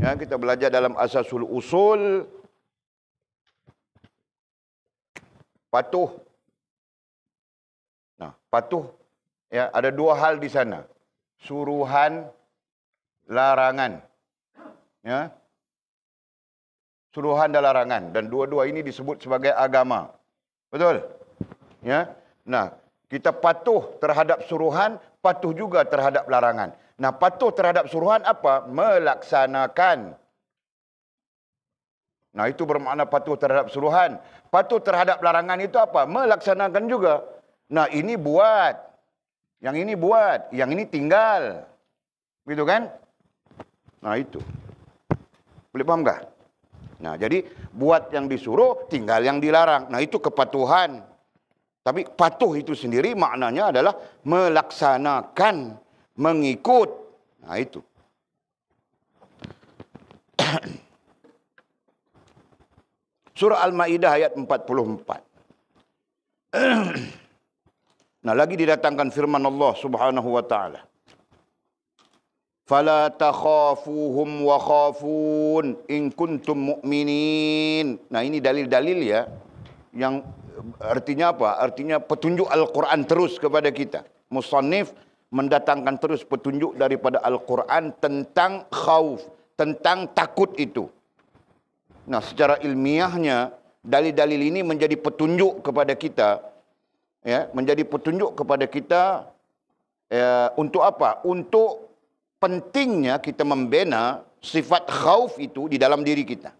Ya, kita belajar dalam asasul usul. Patuh. Nah, patuh. Ya, ada dua hal di sana. Suruhan, larangan. Ya. Suruhan dan larangan dan dua-dua ini disebut sebagai agama. Betul? Ya. Nah, kita patuh terhadap suruhan, patuh juga terhadap larangan. Nah, patuh terhadap suruhan apa? Melaksanakan. Nah, itu bermakna patuh terhadap suruhan. Patuh terhadap larangan itu apa? Melaksanakan juga. Nah, ini buat. Yang ini buat, yang ini tinggal. Begitu kan? Nah, itu. Boleh paham tak? Nah, jadi buat yang disuruh, tinggal yang dilarang. Nah, itu kepatuhan. Tapi patuh itu sendiri maknanya adalah melaksanakan mengikut. Nah itu. Surah Al-Maidah ayat 44. nah lagi didatangkan firman Allah Subhanahu wa taala. Fala takhafuhum wa khafun in kuntum mu'minin. Nah ini dalil-dalil ya yang artinya apa? Artinya petunjuk Al-Qur'an terus kepada kita. Musannif mendatangkan terus petunjuk daripada Al-Quran tentang khauf, tentang takut itu. Nah, secara ilmiahnya dalil-dalil ini menjadi petunjuk kepada kita ya, menjadi petunjuk kepada kita ya, untuk apa? Untuk pentingnya kita membina sifat khauf itu di dalam diri kita.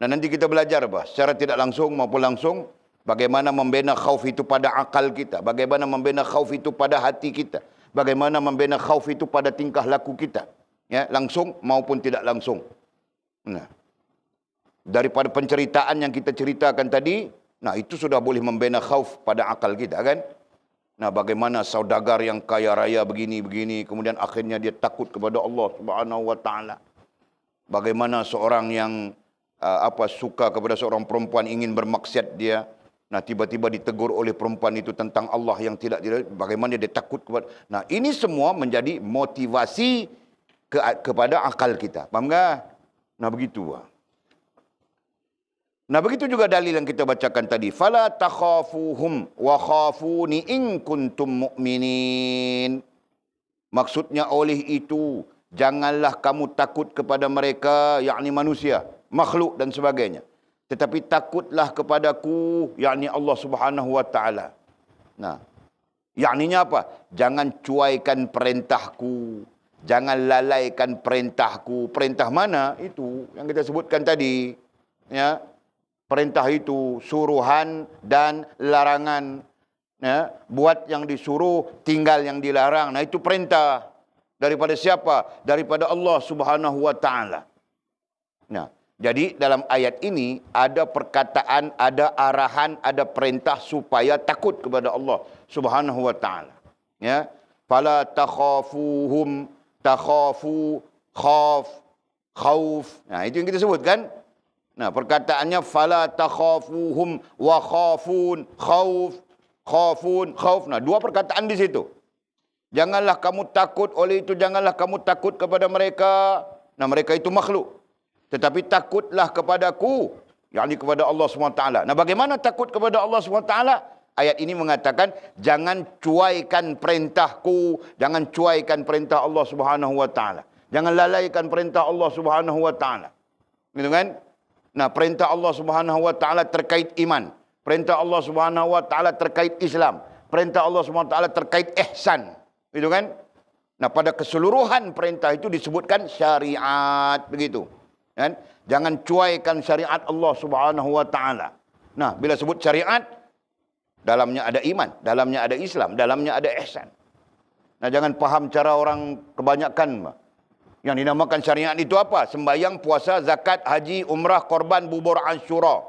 Nah, nanti kita belajar bah, secara tidak langsung maupun langsung Bagaimana membina khauf itu pada akal kita. Bagaimana membina khauf itu pada hati kita. Bagaimana membina khauf itu pada tingkah laku kita. Ya, langsung maupun tidak langsung. Nah. Daripada penceritaan yang kita ceritakan tadi, nah itu sudah boleh membina khauf pada akal kita kan? Nah, bagaimana saudagar yang kaya raya begini-begini kemudian akhirnya dia takut kepada Allah Subhanahu wa taala. Bagaimana seorang yang ah, apa suka kepada seorang perempuan ingin bermaksiat dia, Nah tiba-tiba ditegur oleh perempuan itu tentang Allah yang tidak tidak. bagaimana dia takut kepada. Nah ini semua menjadi motivasi ke, kepada akal kita. Faham enggak? Nah begitu. Nah begitu juga dalil yang kita bacakan tadi. Fala takhafuhum wa khafuni in kuntum mu'minin. Maksudnya oleh itu, janganlah kamu takut kepada mereka, yakni manusia, makhluk dan sebagainya tetapi takutlah kepadaku yakni Allah Subhanahu wa taala nah yakninya apa jangan cuaikan perintahku jangan lalaikan perintahku perintah mana itu yang kita sebutkan tadi ya perintah itu suruhan dan larangan ya buat yang disuruh tinggal yang dilarang nah itu perintah daripada siapa daripada Allah Subhanahu wa taala nah jadi dalam ayat ini ada perkataan, ada arahan, ada perintah supaya takut kepada Allah Subhanahu wa taala. Ya. Fala takhafuhum takhafu khauf khauf. Nah, itu yang kita sebut kan? Nah, perkataannya fala takhafuhum wa khafun khauf khafun khauf. Nah, dua perkataan di situ. Janganlah kamu takut oleh itu, janganlah kamu takut kepada mereka. Nah, mereka itu makhluk tetapi takutlah kepadaku yakni kepada Allah SWT. Nah bagaimana takut kepada Allah SWT? Ayat ini mengatakan jangan cuaikan perintahku, jangan cuaikan perintah Allah Subhanahu Jangan lalaikan perintah Allah Subhanahu wa Gitu kan? Nah, perintah Allah Subhanahu terkait iman, perintah Allah Subhanahu terkait Islam, perintah Allah Subhanahu terkait ihsan. Gitu kan? Nah, pada keseluruhan perintah itu disebutkan syariat begitu. Kan? Jangan cuaikan syariat Allah Subhanahu wa taala. Nah, bila sebut syariat dalamnya ada iman, dalamnya ada Islam, dalamnya ada ihsan. Nah, jangan faham cara orang kebanyakan yang dinamakan syariat itu apa? Sembayang, puasa, zakat, haji, umrah, korban, bubur, ansyura.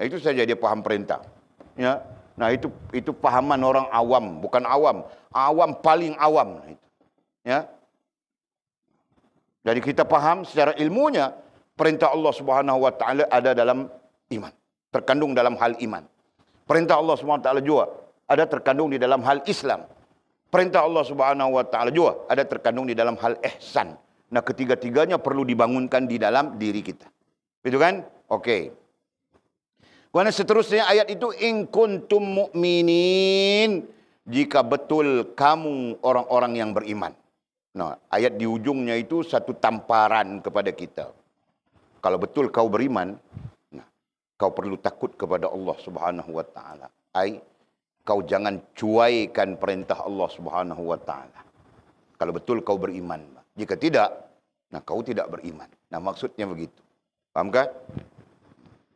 Nah, itu saja dia faham perintah. Ya. Nah, itu itu pahaman orang awam, bukan awam. Awam paling awam. Ya. Jadi kita faham secara ilmunya perintah Allah Subhanahu wa taala ada dalam iman, terkandung dalam hal iman. Perintah Allah Subhanahu wa taala juga ada terkandung di dalam hal Islam. Perintah Allah Subhanahu wa taala juga ada terkandung di dalam hal ihsan. Nah, ketiga-tiganya perlu dibangunkan di dalam diri kita. Itu kan? Oke. Okay. Karena seterusnya ayat itu in kuntum mu'minin jika betul kamu orang-orang yang beriman. Nah, ayat di ujungnya itu satu tamparan kepada kita. Kalau betul kau beriman, nah, kau perlu takut kepada Allah Subhanahu wa taala. Ai, kau jangan cuaikan perintah Allah Subhanahu wa taala. Kalau betul kau beriman. Jika tidak, nah kau tidak beriman. Nah, maksudnya begitu. Faham kan?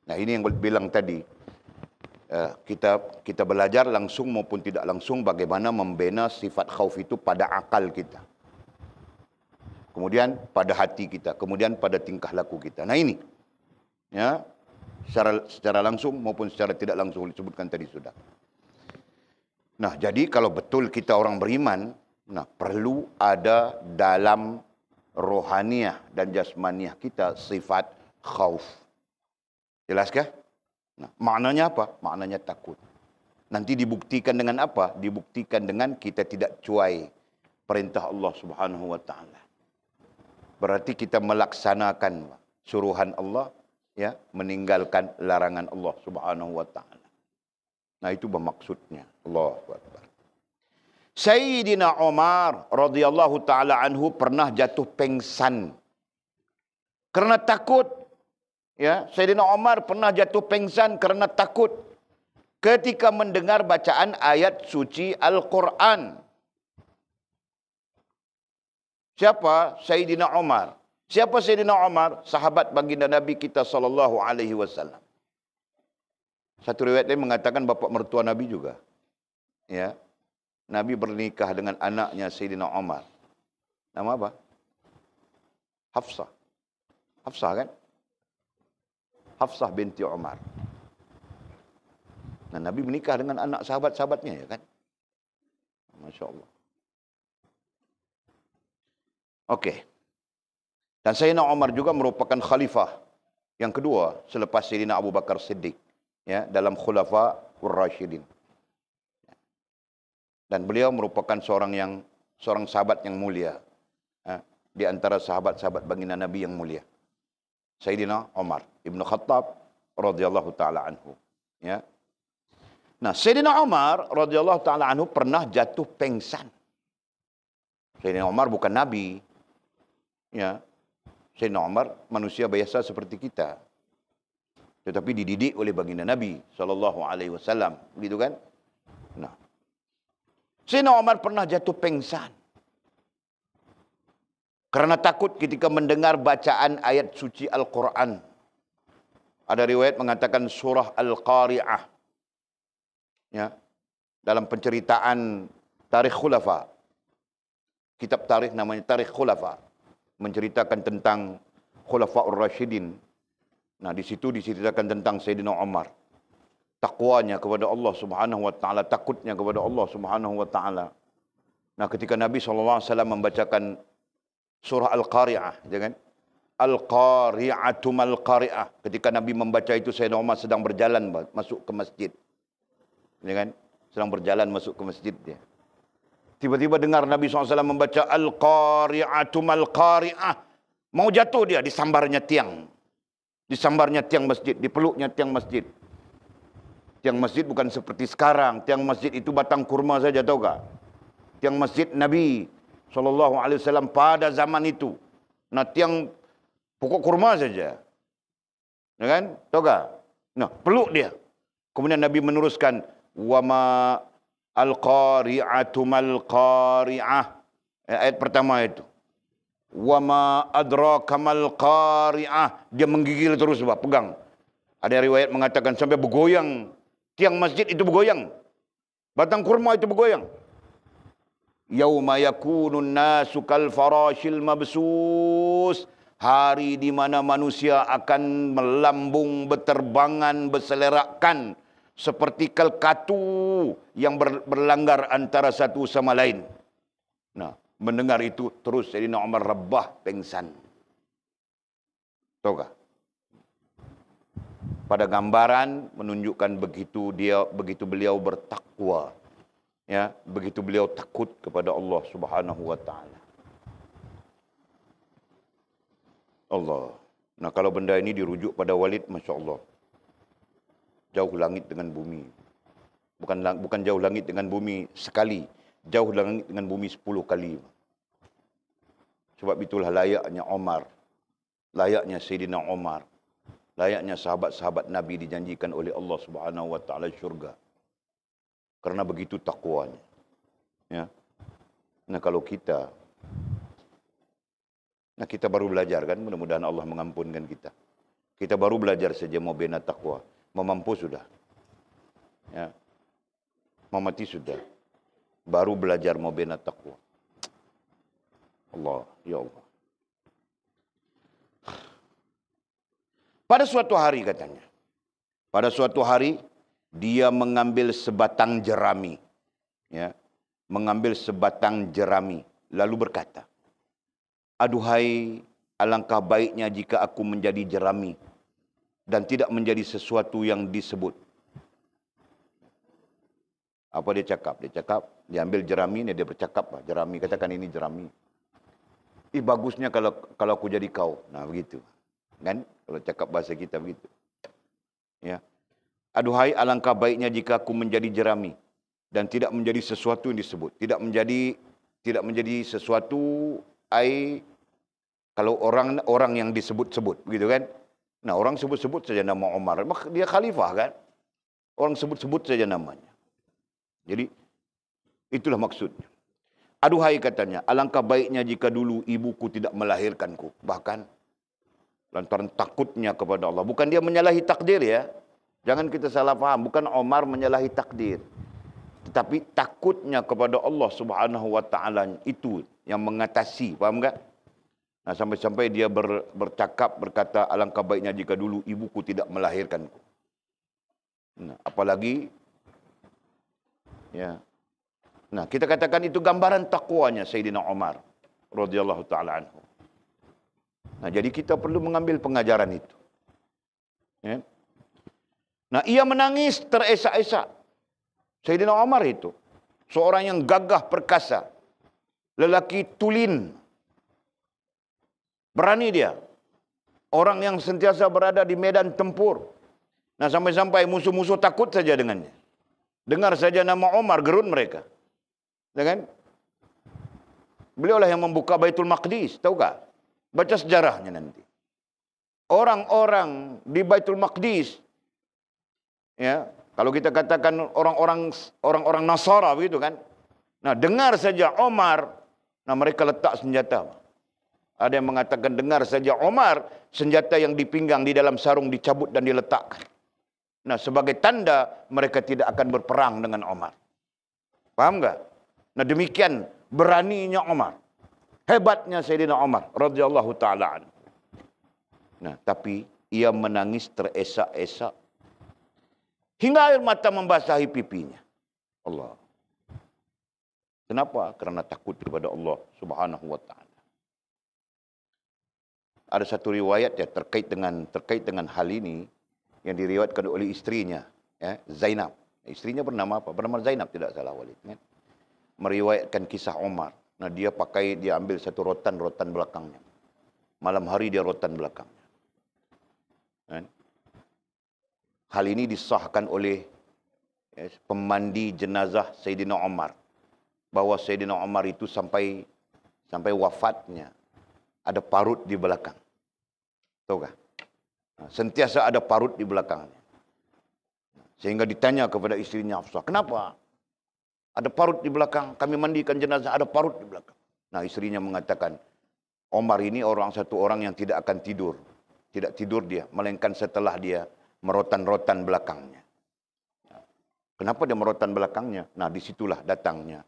Nah, ini yang boleh bilang tadi. Uh, kita kita belajar langsung maupun tidak langsung bagaimana membina sifat khauf itu pada akal kita kemudian pada hati kita, kemudian pada tingkah laku kita. Nah ini, ya, secara, secara langsung maupun secara tidak langsung disebutkan tadi sudah. Nah jadi kalau betul kita orang beriman, nah perlu ada dalam rohaniah dan jasmaniah kita sifat khauf. Jelaskah? Nah, maknanya apa? Maknanya takut. Nanti dibuktikan dengan apa? Dibuktikan dengan kita tidak cuai perintah Allah Subhanahu wa taala berarti kita melaksanakan suruhan Allah ya meninggalkan larangan Allah Subhanahu wa taala. Nah itu bermaksudnya Allahu akbar. Sayyidina Umar radhiyallahu taala anhu pernah jatuh pingsan karena takut ya Sayyidina Umar pernah jatuh pingsan karena takut ketika mendengar bacaan ayat suci Al-Qur'an. Siapa Sayyidina Umar? Siapa Sayyidina Umar? Sahabat baginda Nabi kita sallallahu alaihi wasallam. Satu riwayat lain mengatakan bapa mertua Nabi juga. Ya. Nabi bernikah dengan anaknya Sayyidina Umar. Nama apa? Hafsah. Hafsah kan? Hafsah binti Umar. Nah, Nabi menikah dengan anak sahabat-sahabatnya ya kan? Masya Allah. Okey. Dan Sayyidina Umar juga merupakan khalifah yang kedua selepas Sayyidina Abu Bakar Siddiq ya dalam khulafa Ur-Rashidin. Dan beliau merupakan seorang yang seorang sahabat yang mulia ya, di antara sahabat-sahabat baginda Nabi yang mulia. Sayyidina Umar Ibn Khattab radhiyallahu taala anhu ya. Nah, Sayyidina Umar radhiyallahu taala anhu pernah jatuh pingsan. Sayyidina Umar bukan nabi, ya Sayyidina Umar manusia biasa seperti kita tetapi dididik oleh baginda Nabi sallallahu alaihi wasallam begitu kan nah Sayyidina Umar pernah jatuh pingsan kerana takut ketika mendengar bacaan ayat suci Al-Qur'an ada riwayat mengatakan surah Al-Qari'ah ya dalam penceritaan tarikh khulafa kitab tarikh namanya tarikh khulafa menceritakan tentang Khulafaur Rashidin. Nah, di situ diceritakan tentang Sayyidina Omar. Takwanya kepada Allah Subhanahu wa taala, takutnya kepada Allah Subhanahu wa taala. Nah, ketika Nabi SAW membacakan surah Al-Qari'ah, ya kan? Al-Qari'atu al Qari'ah. Ketika Nabi membaca itu Sayyidina Omar sedang berjalan masuk ke masjid. Ya kan? Sedang berjalan masuk ke masjid dia. Ya. Tiba-tiba dengar Nabi SAW membaca Al-Qari'atu Mal-Qari'ah. Mau jatuh dia di sambarnya tiang. Di sambarnya tiang masjid. Di peluknya tiang masjid. Tiang masjid bukan seperti sekarang. Tiang masjid itu batang kurma saja tahu tak? Tiang masjid Nabi SAW pada zaman itu. Nah tiang pokok kurma saja. Ya kan? Tahu tak? Nah peluk dia. Kemudian Nabi meneruskan. wama Al-Qari'atu mal-Qari'ah. Eh, ayat pertama itu. Wa ma adraka mal-Qari'ah. Dia menggigil terus, Pak. Pegang. Ada riwayat mengatakan sampai bergoyang. Tiang masjid itu bergoyang. Batang kurma itu bergoyang. Yauma yakunu an-nasu kal-farashil mabsus. Hari di mana manusia akan melambung, berterbangan, berselerakan seperti kalkatu yang berlanggar antara satu sama lain. Nah, mendengar itu terus Sayyidina Umar rebah pingsan. Tahukah? Pada gambaran menunjukkan begitu dia begitu beliau bertakwa. Ya, begitu beliau takut kepada Allah Subhanahu wa taala. Allah. Nah, kalau benda ini dirujuk pada Walid masya-Allah, jauh langit dengan bumi. Bukan bukan jauh langit dengan bumi sekali, jauh langit dengan bumi sepuluh kali. Sebab itulah layaknya Omar, layaknya Sayyidina Omar, layaknya sahabat-sahabat Nabi dijanjikan oleh Allah Subhanahu Wa Taala syurga. Karena begitu takwanya. Ya. Nah kalau kita, nah kita baru belajar kan, mudah-mudahan Allah mengampunkan kita. Kita baru belajar saja mau bina takwa memampu sudah. Ya. Mau mati sudah. Baru belajar mau mobil takwa. Allah, ya Allah. Pada suatu hari katanya. Pada suatu hari dia mengambil sebatang jerami. Ya. Mengambil sebatang jerami lalu berkata, "Aduhai, alangkah baiknya jika aku menjadi jerami dan tidak menjadi sesuatu yang disebut. Apa dia cakap? Dia cakap, dia ambil jerami ni, dia bercakap lah. Jerami, katakan ini jerami. Ih, bagusnya kalau kalau aku jadi kau. Nah, begitu. Kan? Kalau cakap bahasa kita begitu. Ya. Aduhai, alangkah baiknya jika aku menjadi jerami. Dan tidak menjadi sesuatu yang disebut. Tidak menjadi tidak menjadi sesuatu air kalau orang orang yang disebut-sebut begitu kan Nah, orang sebut-sebut saja nama Omar Dia khalifah kan? Orang sebut-sebut saja namanya. Jadi, itulah maksudnya. Aduhai katanya, alangkah baiknya jika dulu ibuku tidak melahirkanku. Bahkan, lantaran takutnya kepada Allah. Bukan dia menyalahi takdir ya. Jangan kita salah faham. Bukan Omar menyalahi takdir. Tetapi takutnya kepada Allah subhanahu wa ta'ala itu yang mengatasi. Faham tak? Nah, sampai-sampai dia ber, bercakap berkata alangkah baiknya jika dulu ibuku tidak melahirkanku. Nah, apalagi ya. Nah, kita katakan itu gambaran takwanya Sayyidina Umar radhiyallahu taala anhu. Nah, jadi kita perlu mengambil pengajaran itu. Ya. Nah, ia menangis teresak-esak. Sayyidina Umar itu seorang yang gagah perkasa. Lelaki tulin, Berani dia. Orang yang sentiasa berada di medan tempur. Nah sampai-sampai musuh-musuh takut saja dengannya. Dengar saja nama Omar gerun mereka. Ya kan? lah yang membuka Baitul Maqdis, tak? Baca sejarahnya nanti. Orang-orang di Baitul Maqdis, ya, kalau kita katakan orang-orang orang-orang Nasara begitu kan. Nah, dengar saja Omar, nah mereka letak senjata. Ada yang mengatakan dengar saja Omar senjata yang dipinggang di dalam sarung dicabut dan diletakkan. Nah, sebagai tanda mereka tidak akan berperang dengan Omar, faham tak? Nah, demikian beraninya Omar, Hebatnya Sayyidina Omar, Rasulullah taala Nah, tapi ia menangis teresa-esa hingga air mata membasahi pipinya. Allah. Kenapa? Karena takut kepada Allah Subhanahu wa taala ada satu riwayat ya terkait dengan terkait dengan hal ini yang diriwayatkan oleh istrinya ya Zainab istrinya bernama apa bernama Zainab tidak salah Walid ya. meriwayatkan kisah Omar. nah dia pakai dia ambil satu rotan-rotan belakangnya malam hari dia rotan belakangnya ya. hal ini disahkan oleh ya, pemandi jenazah Sayyidina Omar, bahawa Sayyidina Omar itu sampai sampai wafatnya ada parut di belakang. tahu Tahukah? Sentiasa ada parut di belakangnya. Sehingga ditanya kepada istrinya Hafsah, kenapa? Ada parut di belakang, kami mandikan jenazah, ada parut di belakang. Nah istrinya mengatakan, Omar ini orang satu orang yang tidak akan tidur. Tidak tidur dia, melainkan setelah dia merotan-rotan belakangnya. Kenapa dia merotan belakangnya? Nah disitulah datangnya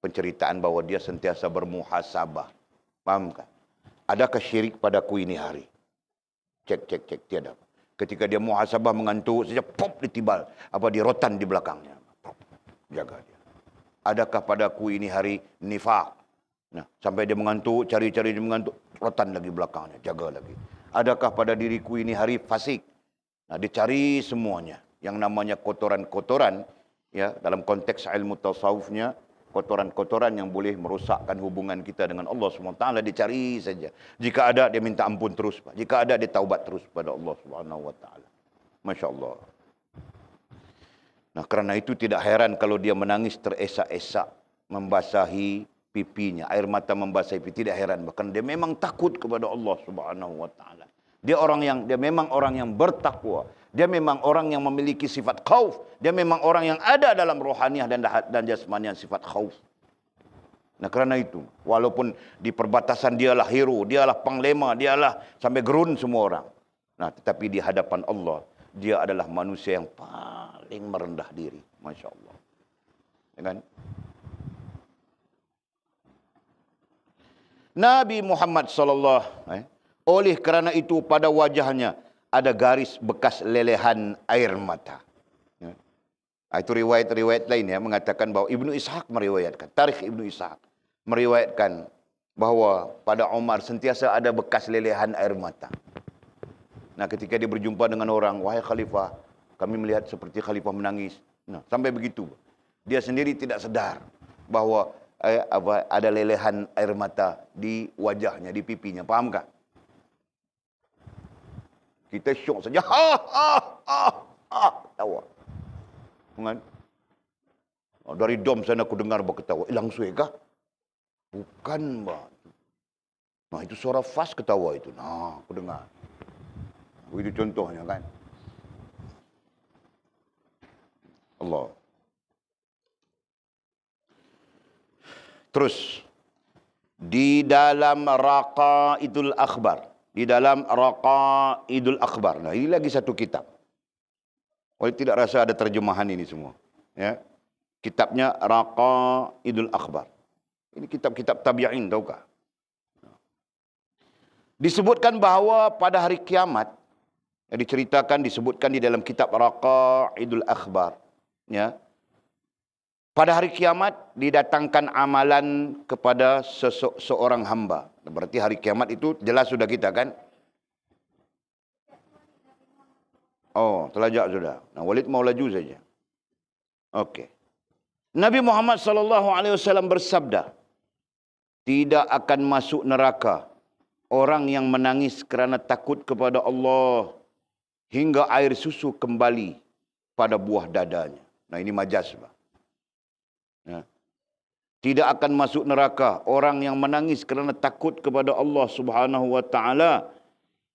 penceritaan bahwa dia sentiasa bermuhasabah. Paham kan? adakah syirik padaku ini hari? Cek, cek, cek, tiada. Ketika dia muhasabah mengantuk, saja pop ditibal. Apa, dirotan di belakangnya. Pop, jaga dia. Adakah padaku ini hari nifak? Nah, sampai dia mengantuk, cari-cari dia mengantuk, rotan lagi belakangnya, jaga lagi. Adakah pada diriku ini hari fasik? Nah, dicari semuanya. Yang namanya kotoran-kotoran, ya dalam konteks ilmu tasawufnya, kotoran-kotoran yang boleh merosakkan hubungan kita dengan Allah SWT dicari saja. Jika ada dia minta ampun terus. Jika ada dia taubat terus kepada Allah SWT. Masya Allah. Nah kerana itu tidak heran kalau dia menangis teresak-esak membasahi pipinya. Air mata membasahi pipi. Tidak heran. Bahkan dia memang takut kepada Allah SWT. Dia orang yang dia memang orang yang bertakwa. Dia memang orang yang memiliki sifat khauf. Dia memang orang yang ada dalam rohaniah dan dan jasmaniah sifat khauf. Nah kerana itu, walaupun di perbatasan dialah hero, dialah panglima, dialah sampai gerun semua orang. Nah tetapi di hadapan Allah, dia adalah manusia yang paling merendah diri. Masya Allah. Dengan ya Nabi Muhammad sallallahu eh, oleh kerana itu pada wajahnya ada garis bekas lelehan air mata. Ya. Ah, itu riwayat-riwayat lain ya mengatakan bahawa Ibnu Ishaq meriwayatkan, tarikh Ibnu Ishaq meriwayatkan bahawa pada Umar sentiasa ada bekas lelehan air mata. Nah ketika dia berjumpa dengan orang, wahai khalifah, kami melihat seperti khalifah menangis. Nah, sampai begitu. Dia sendiri tidak sedar bahawa eh, apa, ada lelehan air mata di wajahnya, di pipinya. Pahamkah? kita syok saja. Ha, ha, ha, ha. Tawa. Oh, dari dom sana aku dengar bahawa ketawa. Eh, langsung kah? Bukan, Mbak. Nah, itu suara fast ketawa itu. Nah, aku dengar. Begitu contohnya, kan? Allah. Terus. Di dalam raka itul akhbar di dalam Idul Akbar. Nah, ini lagi satu kitab. Oleh tidak rasa ada terjemahan ini semua, ya. Kitabnya Idul Akbar. Ini kitab-kitab tabi'in, tahukah? Disebutkan bahawa pada hari kiamat yang diceritakan disebutkan di dalam kitab Raqaidul Akhbar, ya. Pada hari kiamat didatangkan amalan kepada seseorang hamba. Berarti hari kiamat itu jelas sudah kita kan? Oh, telah telajak sudah. Nah, Walid mau laju saja. Okey. Nabi Muhammad sallallahu alaihi wasallam bersabda, tidak akan masuk neraka orang yang menangis kerana takut kepada Allah hingga air susu kembali pada buah dadanya. Nah, ini majas, Pak. Nah tidak akan masuk neraka orang yang menangis kerana takut kepada Allah Subhanahu wa taala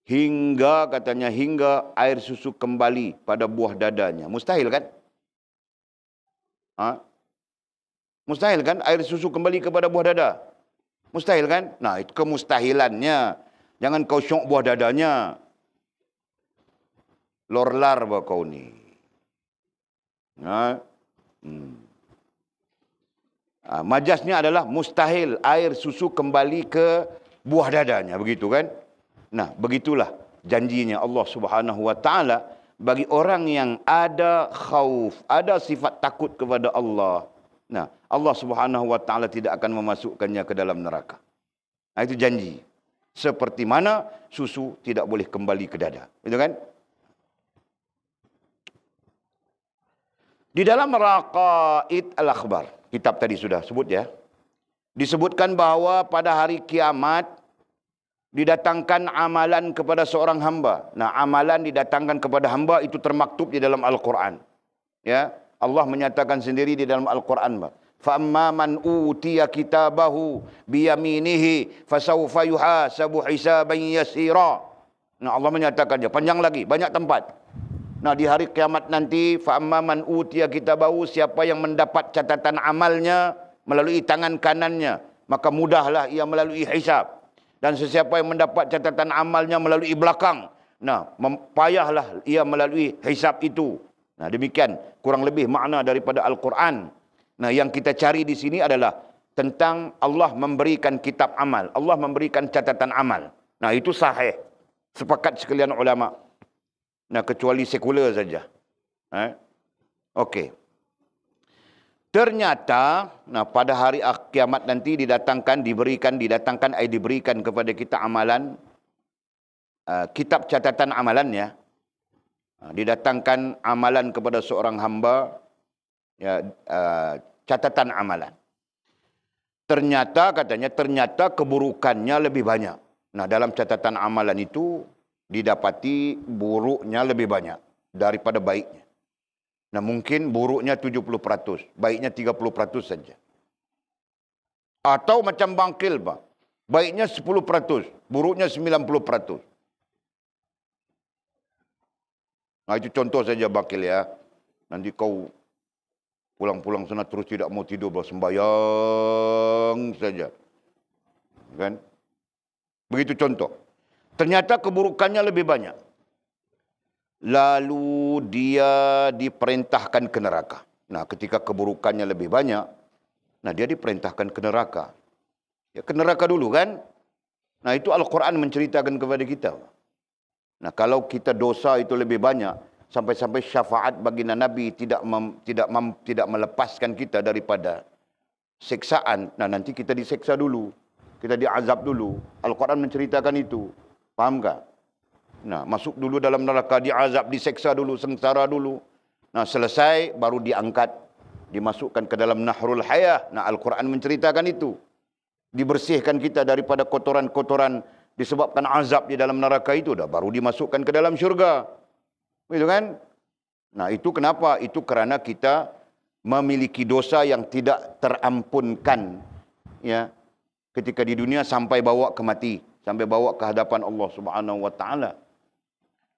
hingga katanya hingga air susu kembali pada buah dadanya mustahil kan ha mustahil kan air susu kembali kepada buah dada mustahil kan nah itu kemustahilannya jangan kau syok buah dadanya lorlar ba kau ni ha hmm Ah, majasnya adalah mustahil air susu kembali ke buah dadanya begitu kan nah begitulah janjinya Allah Subhanahu wa taala bagi orang yang ada khauf ada sifat takut kepada Allah nah Allah Subhanahu wa taala tidak akan memasukkannya ke dalam neraka nah itu janji seperti mana susu tidak boleh kembali ke dada begitu kan di dalam raqaid al-akhbar kitab tadi sudah sebut ya. Disebutkan bahwa pada hari kiamat didatangkan amalan kepada seorang hamba. Nah, amalan didatangkan kepada hamba itu termaktub di dalam Al-Qur'an. Ya, Allah menyatakan sendiri di dalam Al-Qur'an, "Fa amman utiya kitabahu bi yaminihi fasawfa yuhasabu hisaban yasira." Nah, Allah menyatakan dia panjang lagi, banyak tempat. Nah di hari kiamat nanti fa'amman utia kita bau siapa yang mendapat catatan amalnya melalui tangan kanannya maka mudahlah ia melalui hisab dan sesiapa yang mendapat catatan amalnya melalui belakang nah payahlah ia melalui hisab itu nah demikian kurang lebih makna daripada al-Quran nah yang kita cari di sini adalah tentang Allah memberikan kitab amal Allah memberikan catatan amal nah itu sahih sepakat sekalian ulama' Nah, kecuali sekuler saja. Eh? Okey. Ternyata, nah pada hari kiamat nanti didatangkan, diberikan, didatangkan, ay eh, diberikan kepada kita amalan uh, kitab catatan amalan ya. Uh, didatangkan amalan kepada seorang hamba ya uh, catatan amalan. Ternyata katanya ternyata keburukannya lebih banyak. Nah, dalam catatan amalan itu didapati buruknya lebih banyak daripada baiknya. Nah mungkin buruknya 70%, baiknya 30% saja. Atau macam bangkil, Pak. Baiknya 10%, buruknya 90%. Nah itu contoh saja bangkil ya. Nanti kau pulang-pulang sana terus tidak mau tidur bahwa sembahyang saja. Kan? Begitu contoh. Ternyata keburukannya lebih banyak. Lalu dia diperintahkan ke neraka. Nah, ketika keburukannya lebih banyak, nah dia diperintahkan ke neraka. Ya, ke neraka dulu kan? Nah, itu Al-Quran menceritakan kepada kita. Nah, kalau kita dosa itu lebih banyak, sampai-sampai syafaat bagi Nabi tidak mem, tidak mem, tidak melepaskan kita daripada seksaan. Nah, nanti kita diseksa dulu. Kita diazab dulu. Al-Quran menceritakan itu. Faham tak? Nah, masuk dulu dalam neraka, diazab, diseksa dulu, sengsara dulu. Nah, selesai baru diangkat, dimasukkan ke dalam nahrul hayah. Nah, Al-Quran menceritakan itu. Dibersihkan kita daripada kotoran-kotoran disebabkan azab di dalam neraka itu dah baru dimasukkan ke dalam syurga. Begitu kan? Nah, itu kenapa? Itu kerana kita memiliki dosa yang tidak terampunkan ya ketika di dunia sampai bawa ke mati sampai bawa ke hadapan Allah Subhanahu wa taala.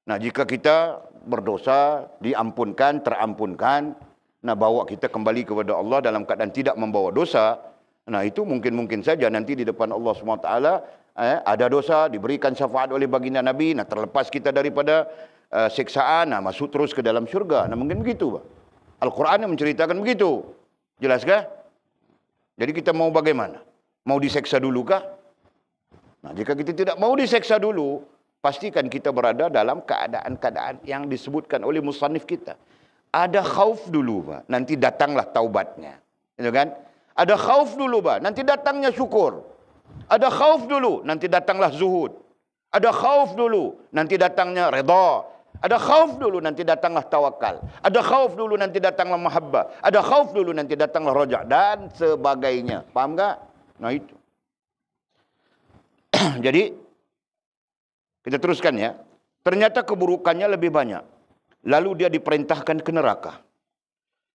Nah, jika kita berdosa, diampunkan, terampunkan, nah bawa kita kembali kepada Allah dalam keadaan tidak membawa dosa, nah itu mungkin-mungkin saja nanti di depan Allah Subhanahu wa taala eh, ada dosa diberikan syafaat oleh baginda Nabi, nah terlepas kita daripada uh, siksaan, nah masuk terus ke dalam syurga. Nah mungkin begitu, Pak. Al-Qur'an yang menceritakan begitu. Jelaskah? Jadi kita mau bagaimana? Mau diseksa dulu kah? Nah, jika kita tidak mau diseksa dulu, pastikan kita berada dalam keadaan-keadaan yang disebutkan oleh musannif kita. Ada khauf dulu, Pak. Nanti datanglah taubatnya. Gitu kan? Ada khauf dulu, Pak. Nanti datangnya syukur. Ada khauf dulu, nanti datanglah zuhud. Ada khauf dulu, nanti datangnya redha. Ada khauf dulu nanti datanglah tawakal. Ada khauf dulu nanti datanglah mahabbah. Ada khauf dulu nanti datanglah rojak dan sebagainya. Faham tak? Nah itu. Jadi kita teruskan ya. Ternyata keburukannya lebih banyak. Lalu dia diperintahkan ke neraka.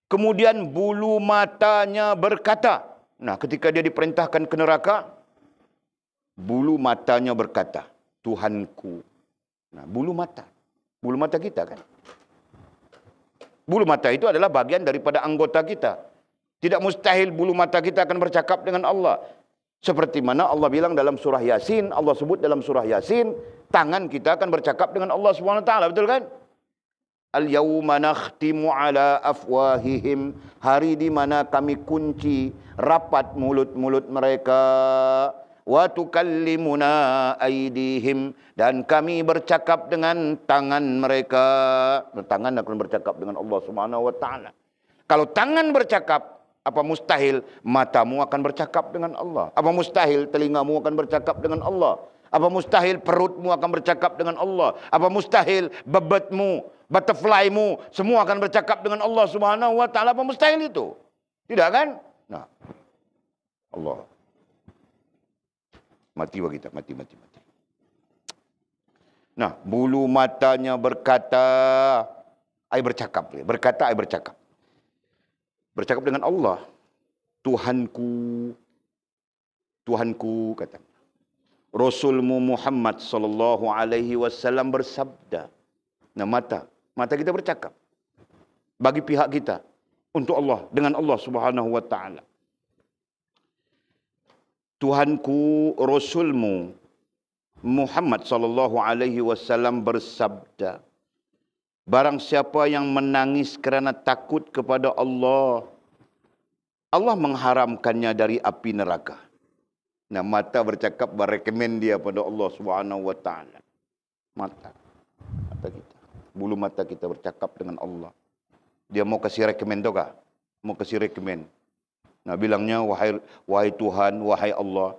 Kemudian bulu matanya berkata. Nah, ketika dia diperintahkan ke neraka, bulu matanya berkata, "Tuhanku." Nah, bulu mata. Bulu mata kita kan. Bulu mata itu adalah bagian daripada anggota kita. Tidak mustahil bulu mata kita akan bercakap dengan Allah. Seperti mana Allah bilang dalam surah Yasin, Allah sebut dalam surah Yasin, tangan kita akan bercakap dengan Allah Subhanahu taala, betul kan? Al yauma nakhtimu ala afwahihim, hari di mana kami kunci rapat mulut-mulut mereka wa tukallimuna aydihim dan kami bercakap dengan tangan mereka tangan akan bercakap dengan Allah Subhanahu wa taala kalau tangan bercakap apa mustahil matamu akan bercakap dengan Allah? Apa mustahil telingamu akan bercakap dengan Allah? Apa mustahil perutmu akan bercakap dengan Allah? Apa mustahil bebetmu, butterflymu semua akan bercakap dengan Allah Subhanahu wa taala? Apa mustahil itu? Tidak kan? Nah. Allah. Mati bagi kita, mati mati mati. Nah, bulu matanya berkata, air bercakap, berkata air bercakap bercakap dengan Allah. Tuhanku, Tuhanku kata. Rasulmu Muhammad sallallahu alaihi wasallam bersabda. Nah mata, mata kita bercakap bagi pihak kita untuk Allah dengan Allah Subhanahu wa taala. Tuhanku Rasulmu Muhammad sallallahu alaihi wasallam bersabda. Barang siapa yang menangis kerana takut kepada Allah, Allah mengharamkannya dari api neraka. Nah, mata bercakap berekomen dia pada Allah Subhanahu wa taala. Mata. Mata kita. Bulu mata kita bercakap dengan Allah. Dia mau kasih rekomen toga? Mau kasih rekomen. Nah, bilangnya wahai wahai Tuhan, wahai Allah,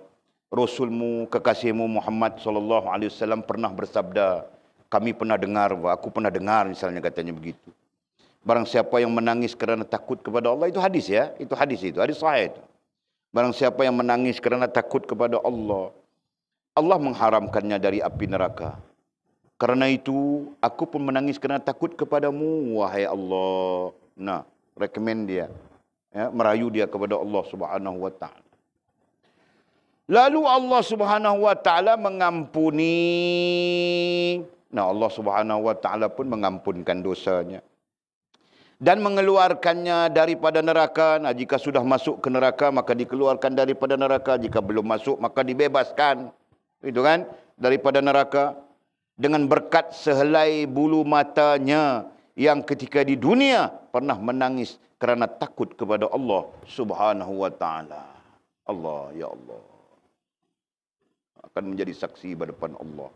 Rasulmu, kekasihmu Muhammad sallallahu alaihi wasallam pernah bersabda, kami pernah dengar, aku pernah dengar misalnya katanya begitu. Barang siapa yang menangis kerana takut kepada Allah, itu hadis ya. Itu hadis itu, hadis sahih itu. Barang siapa yang menangis kerana takut kepada Allah, Allah mengharamkannya dari api neraka. Kerana itu, aku pun menangis kerana takut kepadamu, wahai Allah. Nah, rekomend dia. Ya, merayu dia kepada Allah subhanahu wa ta'ala. Lalu Allah Subhanahu wa taala mengampuni Nah Allah Subhanahu wa taala pun mengampunkan dosanya dan mengeluarkannya daripada neraka. Nah, jika sudah masuk ke neraka, maka dikeluarkan daripada neraka. Jika belum masuk, maka dibebaskan. Itu kan? Daripada neraka. Dengan berkat sehelai bulu matanya yang ketika di dunia pernah menangis kerana takut kepada Allah subhanahu wa ta'ala. Allah, ya Allah. Akan menjadi saksi berdepan Allah.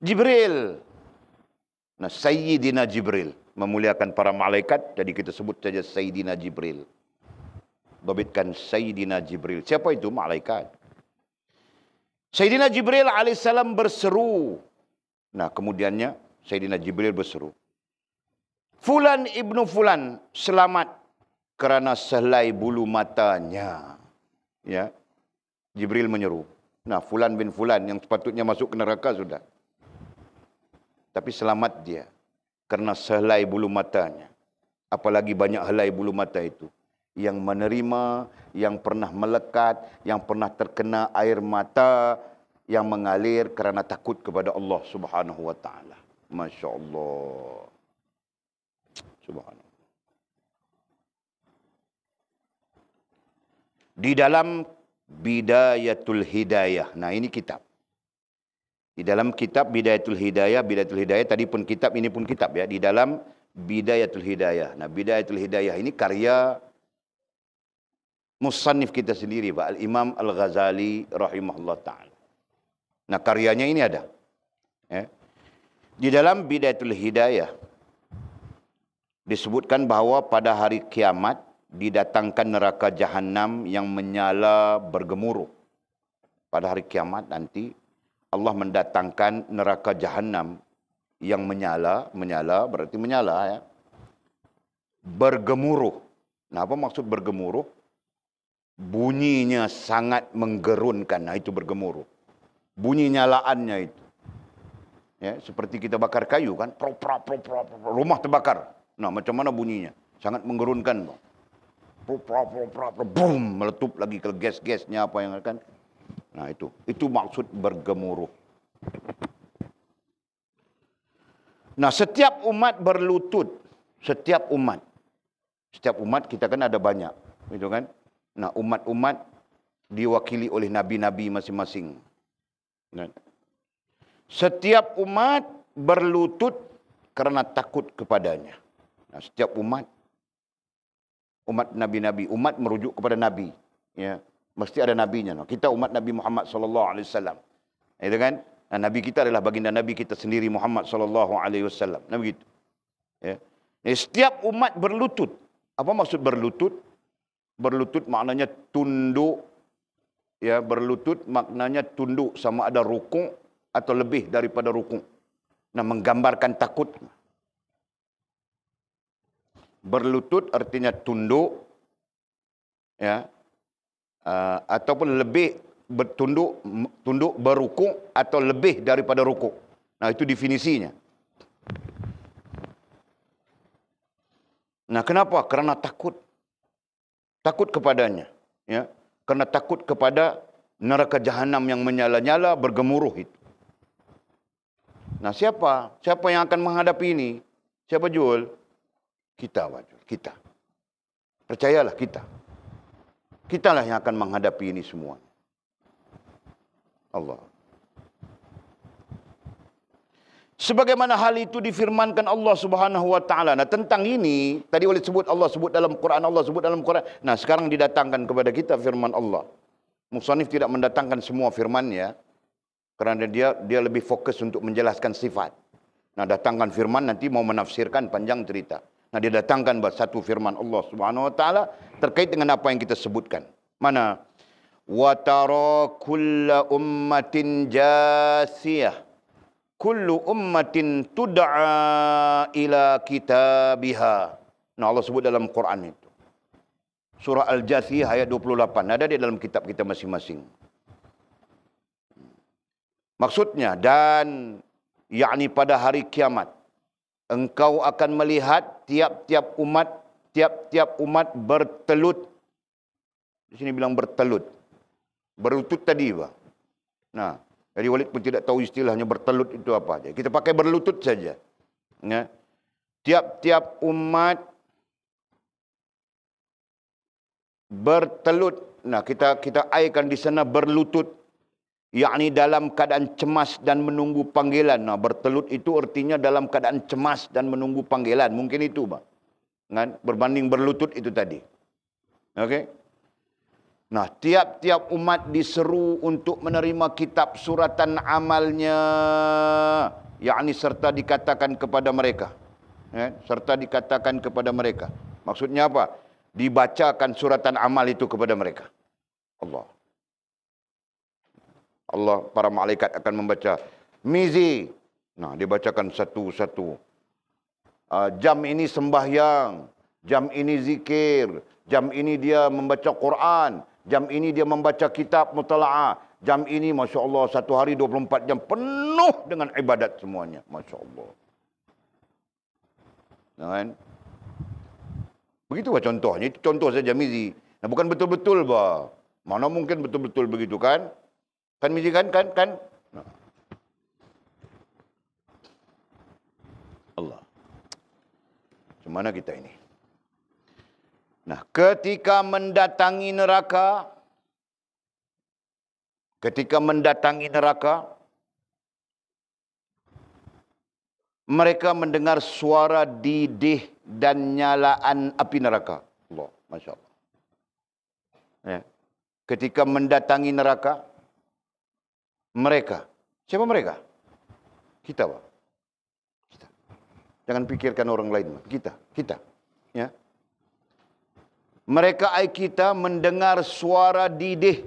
Jibril. Nah, Sayyidina Jibril memuliakan para malaikat jadi kita sebut saja Sayyidina Jibril. Dobitkan Sayyidina Jibril. Siapa itu malaikat? Sayyidina Jibril alaihissalam berseru. Nah, kemudiannya Sayyidina Jibril berseru. Fulan ibnu Fulan selamat kerana sehelai bulu matanya. Ya. Jibril menyeru. Nah, Fulan bin Fulan yang sepatutnya masuk ke neraka sudah tapi selamat dia kerana sehelai bulu matanya apalagi banyak helai bulu mata itu yang menerima yang pernah melekat yang pernah terkena air mata yang mengalir kerana takut kepada Allah Subhanahu wa taala Allah, subhanallah di dalam bidayatul hidayah. Nah ini kitab di dalam kitab Bidayatul Hidayah Bidayatul Hidayah tadi pun kitab ini pun kitab ya di dalam Bidayatul Hidayah nah Bidayatul Hidayah ini karya musannif kita sendiri Pak Al Imam Al Ghazali rahimahullah taala nah karyanya ini ada ya. di dalam Bidayatul Hidayah disebutkan bahawa pada hari kiamat didatangkan neraka jahanam yang menyala bergemuruh. Pada hari kiamat nanti Allah mendatangkan neraka jahanam yang menyala, menyala berarti menyala ya. Bergemuruh. Nah, apa maksud bergemuruh? Bunyinya sangat menggerunkan. Nah, itu bergemuruh. Bunyi nyalaannya itu. Ya, seperti kita bakar kayu kan, pro pro pro pro, rumah terbakar. Nah, macam mana bunyinya? Sangat menggerunkan. Pro pro pro pro, boom, meletup lagi ke gas-gasnya apa yang kan? Nah itu, itu maksud bergemuruh. Nah setiap umat berlutut, setiap umat, setiap umat kita kan ada banyak, itu kan? Nah umat-umat diwakili oleh nabi-nabi masing-masing. Nah. Setiap umat berlutut kerana takut kepadanya. Nah, setiap umat umat nabi-nabi, umat merujuk kepada nabi, ya mesti ada nabinya. Kita umat Nabi Muhammad sallallahu alaihi wasallam. Itu kan? Dan nabi kita adalah baginda nabi kita sendiri Muhammad sallallahu alaihi wasallam. Nah begitu. Ya. setiap umat berlutut. Apa maksud berlutut? Berlutut maknanya tunduk. Ya, berlutut maknanya tunduk sama ada rukuk atau lebih daripada rukuk. Nah, menggambarkan takut. Berlutut artinya tunduk. Ya, uh, ataupun lebih bertunduk tunduk berukuk atau lebih daripada rukuk. Nah itu definisinya. Nah kenapa? Kerana takut. Takut kepadanya, ya. kerana takut kepada neraka jahanam yang menyala-nyala bergemuruh itu. Nah siapa? Siapa yang akan menghadapi ini? Siapa jual? Kita wajib. kita. Percayalah kita. Kitalah yang akan menghadapi ini semua. Allah. Sebagaimana hal itu difirmankan Allah Subhanahu wa taala. Nah, tentang ini tadi oleh sebut Allah sebut dalam Quran, Allah sebut dalam Quran. Nah, sekarang didatangkan kepada kita firman Allah. Musanif tidak mendatangkan semua firman-Nya kerana dia dia lebih fokus untuk menjelaskan sifat. Nah, datangkan firman nanti mau menafsirkan panjang cerita. Nah dia datangkan buat satu firman Allah Subhanahu wa taala terkait dengan apa yang kita sebutkan. Mana wa tara kullu ummatin jasiyah kullu ummatin tud'a ila kitabiha. Nah Allah sebut dalam Quran itu. Surah Al-Jathiyah ayat 28. Ada dia dalam kitab kita masing-masing. Maksudnya, dan yakni pada hari kiamat, engkau akan melihat tiap-tiap umat, tiap-tiap umat bertelut. Di sini bilang bertelut. Berlutut tadi. Bah. Nah, jadi Walid pun tidak tahu istilahnya bertelut itu apa aja. Kita pakai berlutut saja. Ya. Tiap-tiap umat bertelut. Nah, kita kita aikan di sana berlutut yakni dalam keadaan cemas dan menunggu panggilan. Nah, bertelut itu artinya dalam keadaan cemas dan menunggu panggilan. Mungkin itu, Pak. Kan? Berbanding berlutut itu tadi. Okey. Nah, tiap-tiap umat diseru untuk menerima kitab suratan amalnya. yakni serta dikatakan kepada mereka. Ya, serta dikatakan kepada mereka. Maksudnya apa? Dibacakan suratan amal itu kepada mereka. Allah. Allah para malaikat akan membaca mizi. Nah, dibacakan satu-satu. Uh, jam ini sembahyang, jam ini zikir, jam ini dia membaca Quran, jam ini dia membaca kitab mutalaah, jam ini masya Allah satu hari 24 jam penuh dengan ibadat semuanya, masya Allah. Kan? Begitu contohnya, contoh saja mizi. Nah, bukan betul-betul bah. Mana mungkin betul-betul begitu kan? Kan Mizi kan? Kan? kan? Allah. Macam mana kita ini? Nah, ketika mendatangi neraka, ketika mendatangi neraka, mereka mendengar suara didih dan nyalaan api neraka. Allah, masya Allah. Ya. Ketika mendatangi neraka, mereka. Siapa mereka? Kita, Pak. Kita. Jangan pikirkan orang lain, Pak. Kita, kita. Ya. Mereka ai kita mendengar suara didih.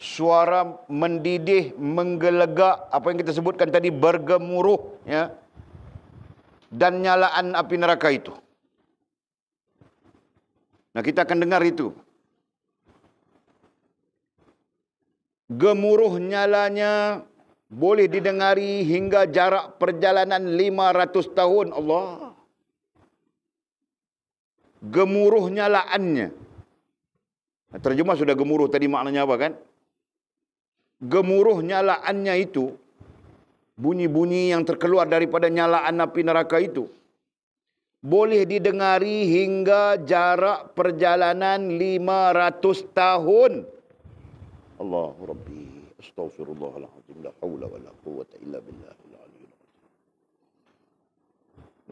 Suara mendidih, menggelegak, apa yang kita sebutkan tadi bergemuruh, ya. Dan nyalaan api neraka itu. Nah, kita akan dengar itu. Gemuruh nyalanya boleh didengari hingga jarak perjalanan 500 tahun Allah. Gemuruh nyalaannya. Terjemah sudah gemuruh tadi maknanya apa kan? Gemuruh nyalaannya itu bunyi-bunyi yang terkeluar daripada nyalaan api neraka itu boleh didengari hingga jarak perjalanan 500 tahun. الله ربي استغفر الله العظيم لا حول ولا قوة إلا بالله العلي العظيم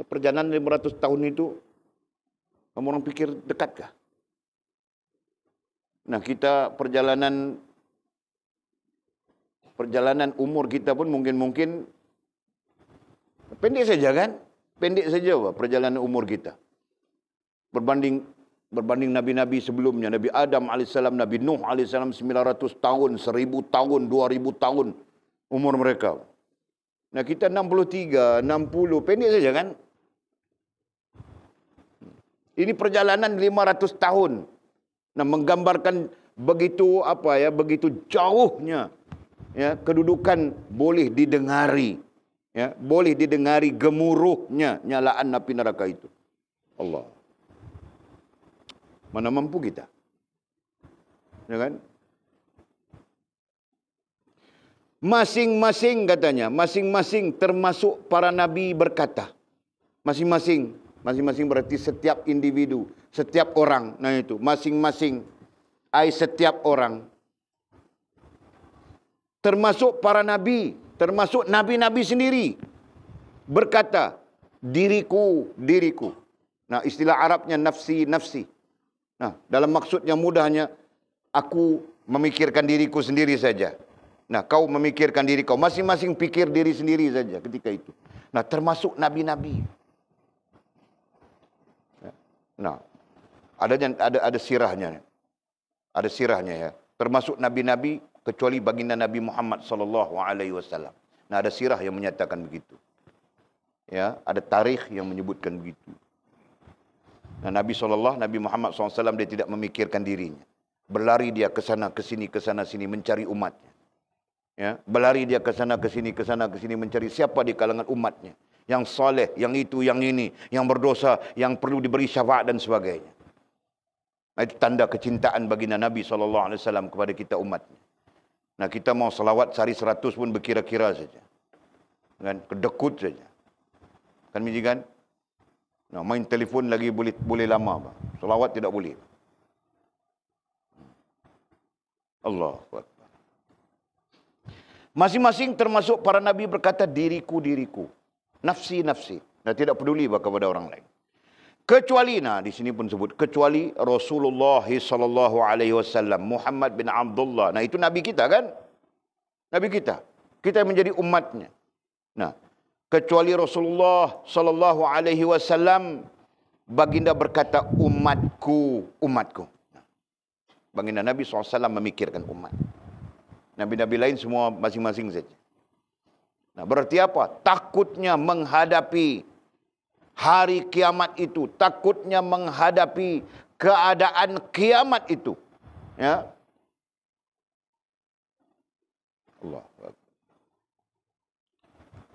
perjalanan 500 tahun itu kamu orang pikir dekatkah nah kita perjalanan perjalanan umur kita pun mungkin-mungkin pendek saja kan pendek saja perjalanan umur kita berbanding berbanding nabi-nabi sebelumnya nabi Adam alaihissalam nabi Nuh alaihissalam 900 tahun 1000 tahun 2000 tahun umur mereka nah kita 63 60 pendek saja kan ini perjalanan 500 tahun nah menggambarkan begitu apa ya begitu jauhnya ya kedudukan boleh didengari ya boleh didengari gemuruhnya nyalaan api neraka itu Allah mana mampu kita? Ya kan? Masing-masing katanya, masing-masing termasuk para nabi berkata. Masing-masing, masing-masing berarti setiap individu, setiap orang. Nah itu, masing-masing, ai setiap orang. Termasuk para nabi, termasuk nabi-nabi sendiri. Berkata, diriku, diriku. Nah istilah Arabnya nafsi, nafsi. Nah, dalam maksud yang mudahnya, aku memikirkan diriku sendiri saja. Nah, kau memikirkan diri kau. Masing-masing pikir diri sendiri saja ketika itu. Nah, termasuk nabi-nabi. Nah, ada, yang ada, ada sirahnya. Ada sirahnya ya. Termasuk nabi-nabi kecuali baginda Nabi Muhammad sallallahu alaihi wasallam. Nah, ada sirah yang menyatakan begitu. Ya, ada tarikh yang menyebutkan begitu. Nah, Nabi SAW, Nabi Muhammad SAW dia tidak memikirkan dirinya. Berlari dia ke sana, ke sini, ke sana, sini mencari umatnya. Ya, berlari dia ke sana, ke sini, ke sana, ke sini mencari siapa di kalangan umatnya. Yang soleh, yang itu, yang ini, yang berdosa, yang perlu diberi syafaat dan sebagainya. itu tanda kecintaan bagi Nabi SAW kepada kita umatnya. Nah kita mau salawat sehari seratus pun berkira-kira saja. Kan? Kedekut saja. Kan kan? Nah, main telefon lagi boleh boleh lama. Selawat tidak boleh. Allah Masing-masing termasuk para nabi berkata diriku diriku. Nafsi nafsi. Dan tidak peduli kepada orang lain. Kecuali nah di sini pun sebut kecuali Rasulullah sallallahu alaihi wasallam Muhammad bin Abdullah. Nah itu nabi kita kan? Nabi kita. Kita menjadi umatnya. Nah, kecuali Rasulullah sallallahu alaihi wasallam baginda berkata umatku umatku baginda Nabi SAW memikirkan umat Nabi-Nabi lain semua masing-masing saja nah berarti apa takutnya menghadapi hari kiamat itu takutnya menghadapi keadaan kiamat itu ya Allah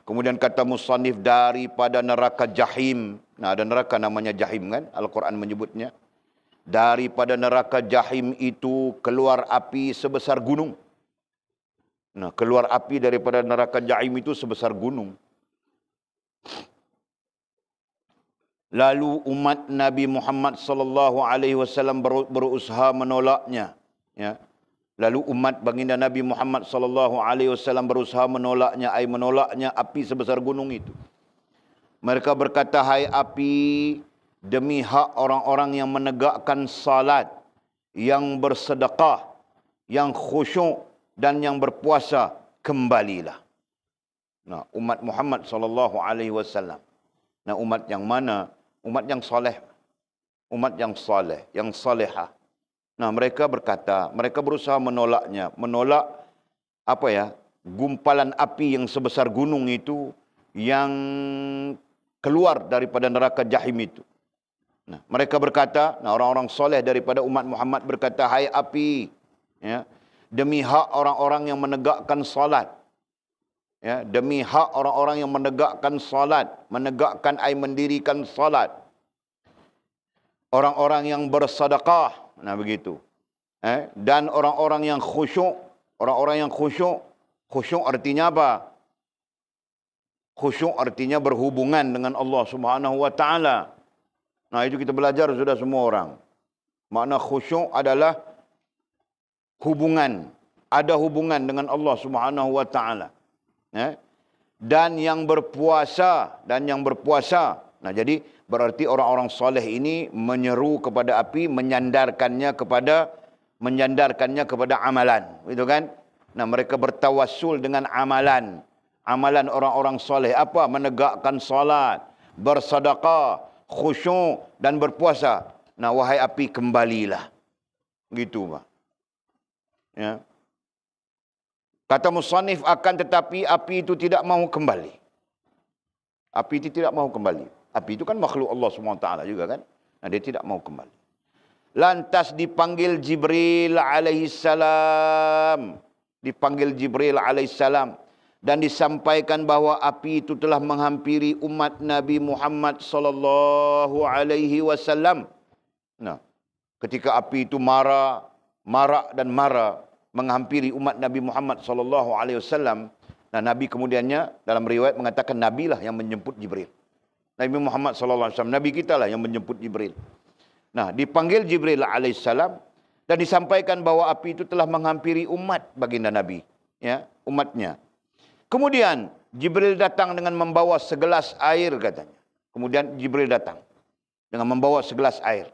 Kemudian kata musannif daripada neraka jahim. Nah, ada neraka namanya jahim kan? Al-Quran menyebutnya. Daripada neraka jahim itu keluar api sebesar gunung. Nah, keluar api daripada neraka jahim itu sebesar gunung. Lalu umat Nabi Muhammad sallallahu alaihi wasallam berusaha menolaknya, ya. Lalu umat baginda Nabi Muhammad sallallahu alaihi wasallam berusaha menolaknya, ai menolaknya api sebesar gunung itu. Mereka berkata, "Hai api, demi hak orang-orang yang menegakkan salat, yang bersedekah, yang khusyuk dan yang berpuasa, kembalilah." Nah, umat Muhammad sallallahu alaihi wasallam. Nah, umat yang mana? Umat yang soleh. Umat yang soleh, yang salihah. Nah, mereka berkata, mereka berusaha menolaknya, menolak apa ya? gumpalan api yang sebesar gunung itu yang keluar daripada neraka jahim itu. Nah, mereka berkata, nah orang-orang soleh daripada umat Muhammad berkata, "Hai api, ya, demi hak orang-orang yang menegakkan salat, ya, demi hak orang-orang yang menegakkan salat, menegakkan air mendirikan salat, orang-orang yang bersedekah, Nah begitu. Eh? Dan orang-orang yang khusyuk, orang-orang yang khusyuk, khusyuk artinya apa? Khusyuk artinya berhubungan dengan Allah Subhanahu wa taala. Nah itu kita belajar sudah semua orang. Makna khusyuk adalah hubungan, ada hubungan dengan Allah Subhanahu wa taala. Eh? Dan yang berpuasa dan yang berpuasa. Nah jadi Berarti orang-orang soleh ini menyeru kepada api, menyandarkannya kepada menyandarkannya kepada amalan. Itu kan? Nah, mereka bertawassul dengan amalan. Amalan orang-orang soleh apa? Menegakkan solat, bersedekah, khusyuk dan berpuasa. Nah, wahai api kembalilah. Gitu, Pak. Ya. Kata Musanif akan tetapi api itu tidak mau kembali. Api itu tidak mau kembali. Api itu kan makhluk Allah SWT juga kan. Nah, dia tidak mau kembali. Lantas dipanggil Jibril alaihi Dipanggil Jibril alaihi Dan disampaikan bahawa api itu telah menghampiri umat Nabi Muhammad sallallahu alaihi wasallam. Nah, ketika api itu marah, marak dan marah menghampiri umat Nabi Muhammad sallallahu alaihi wasallam. Nah, Nabi kemudiannya dalam riwayat mengatakan Nabi lah yang menjemput Jibril. Nabi Muhammad sallallahu alaihi wasallam nabi kita lah yang menjemput Jibril. Nah, dipanggil Jibril alaihissalam dan disampaikan bahwa api itu telah menghampiri umat baginda Nabi, ya, umatnya. Kemudian Jibril datang dengan membawa segelas air katanya. Kemudian Jibril datang dengan membawa segelas air.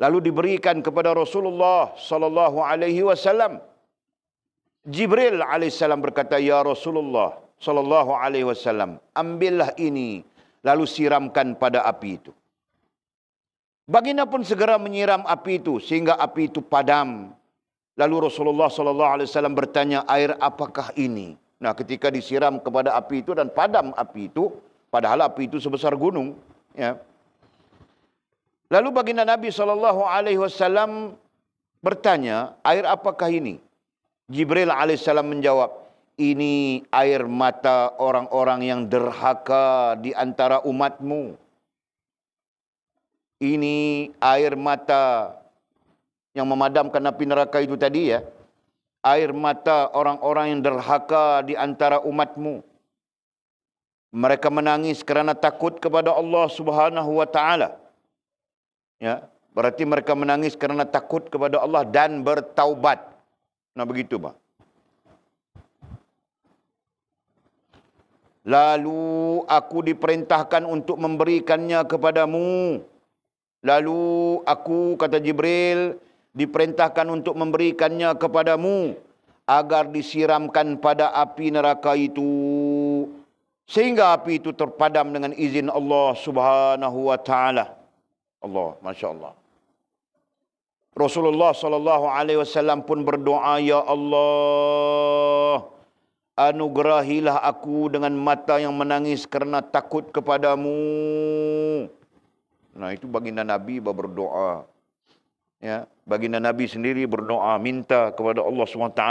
Lalu diberikan kepada Rasulullah sallallahu alaihi wasallam. Jibril alaihissalam berkata, "Ya Rasulullah sallallahu alaihi wasallam, ambillah ini." lalu siramkan pada api itu. Baginda pun segera menyiram api itu sehingga api itu padam. Lalu Rasulullah sallallahu alaihi wasallam bertanya, "Air apakah ini?" Nah, ketika disiram kepada api itu dan padam api itu, padahal api itu sebesar gunung, ya. Lalu baginda Nabi sallallahu alaihi wasallam bertanya, "Air apakah ini?" Jibril alaihissalam menjawab, ini air mata orang-orang yang derhaka di antara umatmu. Ini air mata yang memadamkan api neraka itu tadi ya. Air mata orang-orang yang derhaka di antara umatmu. Mereka menangis kerana takut kepada Allah Subhanahu wa taala. Ya, berarti mereka menangis kerana takut kepada Allah dan bertaubat. Nah begitu, Pak. Lalu aku diperintahkan untuk memberikannya kepadamu. Lalu aku, kata Jibril, diperintahkan untuk memberikannya kepadamu. Agar disiramkan pada api neraka itu. Sehingga api itu terpadam dengan izin Allah subhanahu wa ta'ala. Allah, Masya Allah. Rasulullah sallallahu alaihi wasallam pun berdoa ya Allah anugerahilah aku dengan mata yang menangis kerana takut kepadamu. Nah itu baginda Nabi berdoa. Ya, baginda Nabi sendiri berdoa minta kepada Allah Subhanahu SWT.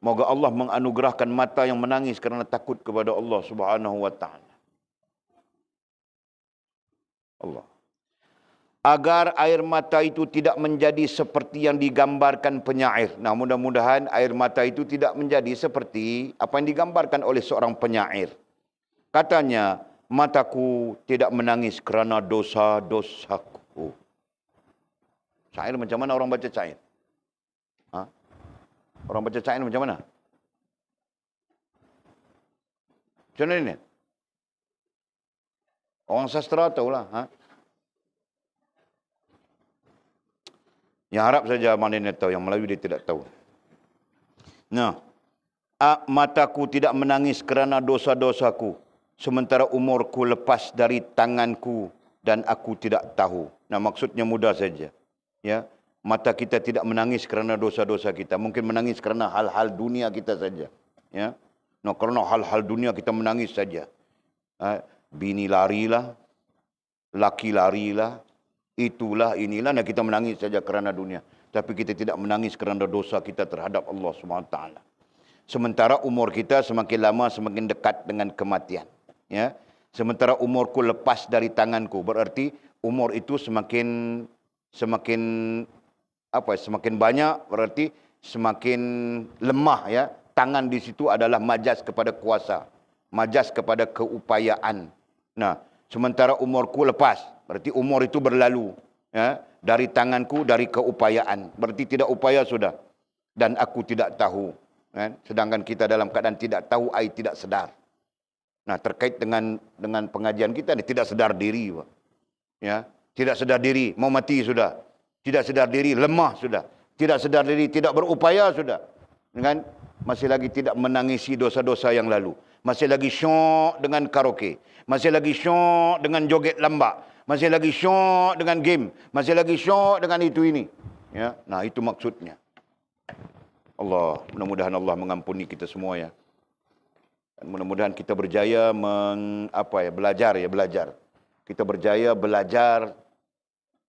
Moga Allah menganugerahkan mata yang menangis kerana takut kepada Allah Subhanahu wa taala. Allah agar air mata itu tidak menjadi seperti yang digambarkan penyair. Nah, mudah-mudahan air mata itu tidak menjadi seperti apa yang digambarkan oleh seorang penyair. Katanya, mataku tidak menangis kerana dosa-dosaku. Cair macam mana orang baca cair? Ha? Orang baca cair macam mana? Macam mana ini? Orang sastra tahulah. Ha? Yang Arab saja mana dia tahu, yang Melayu dia tidak tahu. Nah, mataku tidak menangis kerana dosa-dosaku, sementara umurku lepas dari tanganku dan aku tidak tahu. Nah, maksudnya mudah saja. Ya, mata kita tidak menangis kerana dosa-dosa kita, mungkin menangis kerana hal-hal dunia kita saja. Ya, nah, kerana hal-hal dunia kita menangis saja. Ha? Bini larilah, laki larilah, itulah inilah nak kita menangis saja kerana dunia tapi kita tidak menangis kerana dosa kita terhadap Allah Subhanahu taala sementara umur kita semakin lama semakin dekat dengan kematian ya sementara umurku lepas dari tanganku berarti umur itu semakin semakin apa semakin banyak berarti semakin lemah ya tangan di situ adalah majas kepada kuasa majas kepada keupayaan nah sementara umurku lepas berarti umur itu berlalu ya dari tanganku dari keupayaan berarti tidak upaya sudah dan aku tidak tahu ya. sedangkan kita dalam keadaan tidak tahu ai tidak sedar nah terkait dengan dengan pengajian kita ini tidak sedar diri ya tidak sedar diri mau mati sudah tidak sedar diri lemah sudah tidak sedar diri tidak berupaya sudah dengan masih lagi tidak menangisi dosa-dosa yang lalu. Masih lagi syok dengan karaoke. Masih lagi syok dengan joget lambak. Masih lagi syok dengan game. Masih lagi syok dengan itu ini. Ya, Nah, itu maksudnya. Allah, mudah-mudahan Allah mengampuni kita semua ya. Dan mudah-mudahan kita berjaya meng, apa ya, belajar ya, belajar. Kita berjaya belajar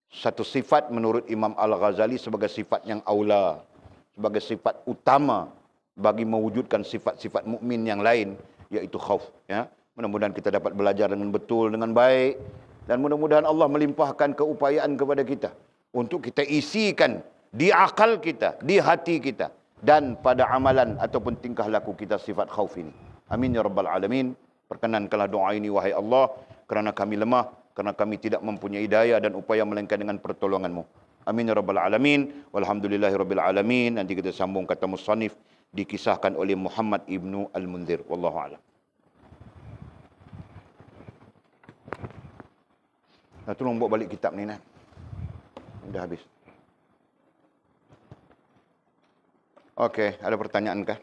satu sifat menurut Imam Al-Ghazali sebagai sifat yang aula. Sebagai sifat utama bagi mewujudkan sifat-sifat mukmin yang lain iaitu khauf ya mudah-mudahan kita dapat belajar dengan betul dengan baik dan mudah-mudahan Allah melimpahkan keupayaan kepada kita untuk kita isikan di akal kita di hati kita dan pada amalan ataupun tingkah laku kita sifat khauf ini amin ya rabbal alamin perkenankanlah doa ini wahai Allah kerana kami lemah kerana kami tidak mempunyai daya dan upaya melainkan dengan pertolonganmu Amin ya rabbal alamin walhamdulillahirabbil alamin nanti kita sambung kata musannif dikisahkan oleh Muhammad ibnu Al-Munzir wallahu a'lam. Nah, tolong buat balik kitab ni nah. Dah habis. Okey, ada pertanyaan kah?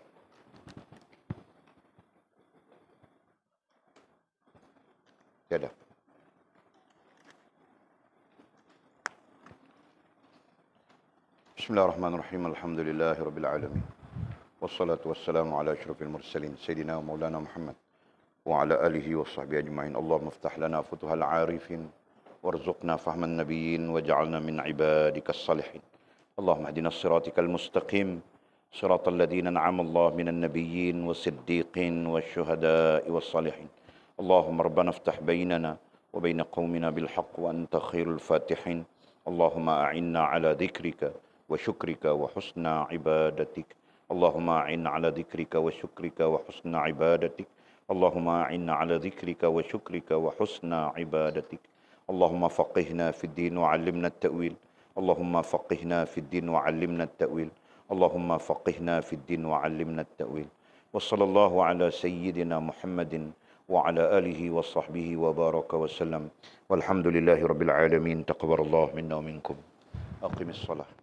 Tiada. Bismillahirrahmanirrahim. Alhamdulillahirabbil alamin. والصلاة والسلام على أشرف المرسلين سيدنا ومولانا محمد وعلى آله وصحبه أجمعين اللهم افتح لنا فتوح العارفين وارزقنا فهم النبيين واجعلنا من عبادك الصالحين اللهم اهدنا صراطك المستقيم صراط الذين انعم الله من النبيين والصديقين والشهداء والصالحين اللهم ربنا افتح بيننا وبين قومنا بالحق وانت خير الفاتحين اللهم اعنا على ذكرك وشكرك وحسن عبادتك اللهم أعنا على ذكرك وشكرك وحسن عبادتك اللهم أعنا على ذكرك وشكرك وحسن عبادتك اللهم فقهنا في الدين وعلمنا التأويل اللهم فقهنا في الدين وعلمنا التأويل اللهم فقهنا في الدين وعلمنا التأويل وصلى الله على سيدنا محمد وعلى آله وصحبه وبارك وسلم والحمد لله رب العالمين تقبل الله منا ومنكم أقم الصلاة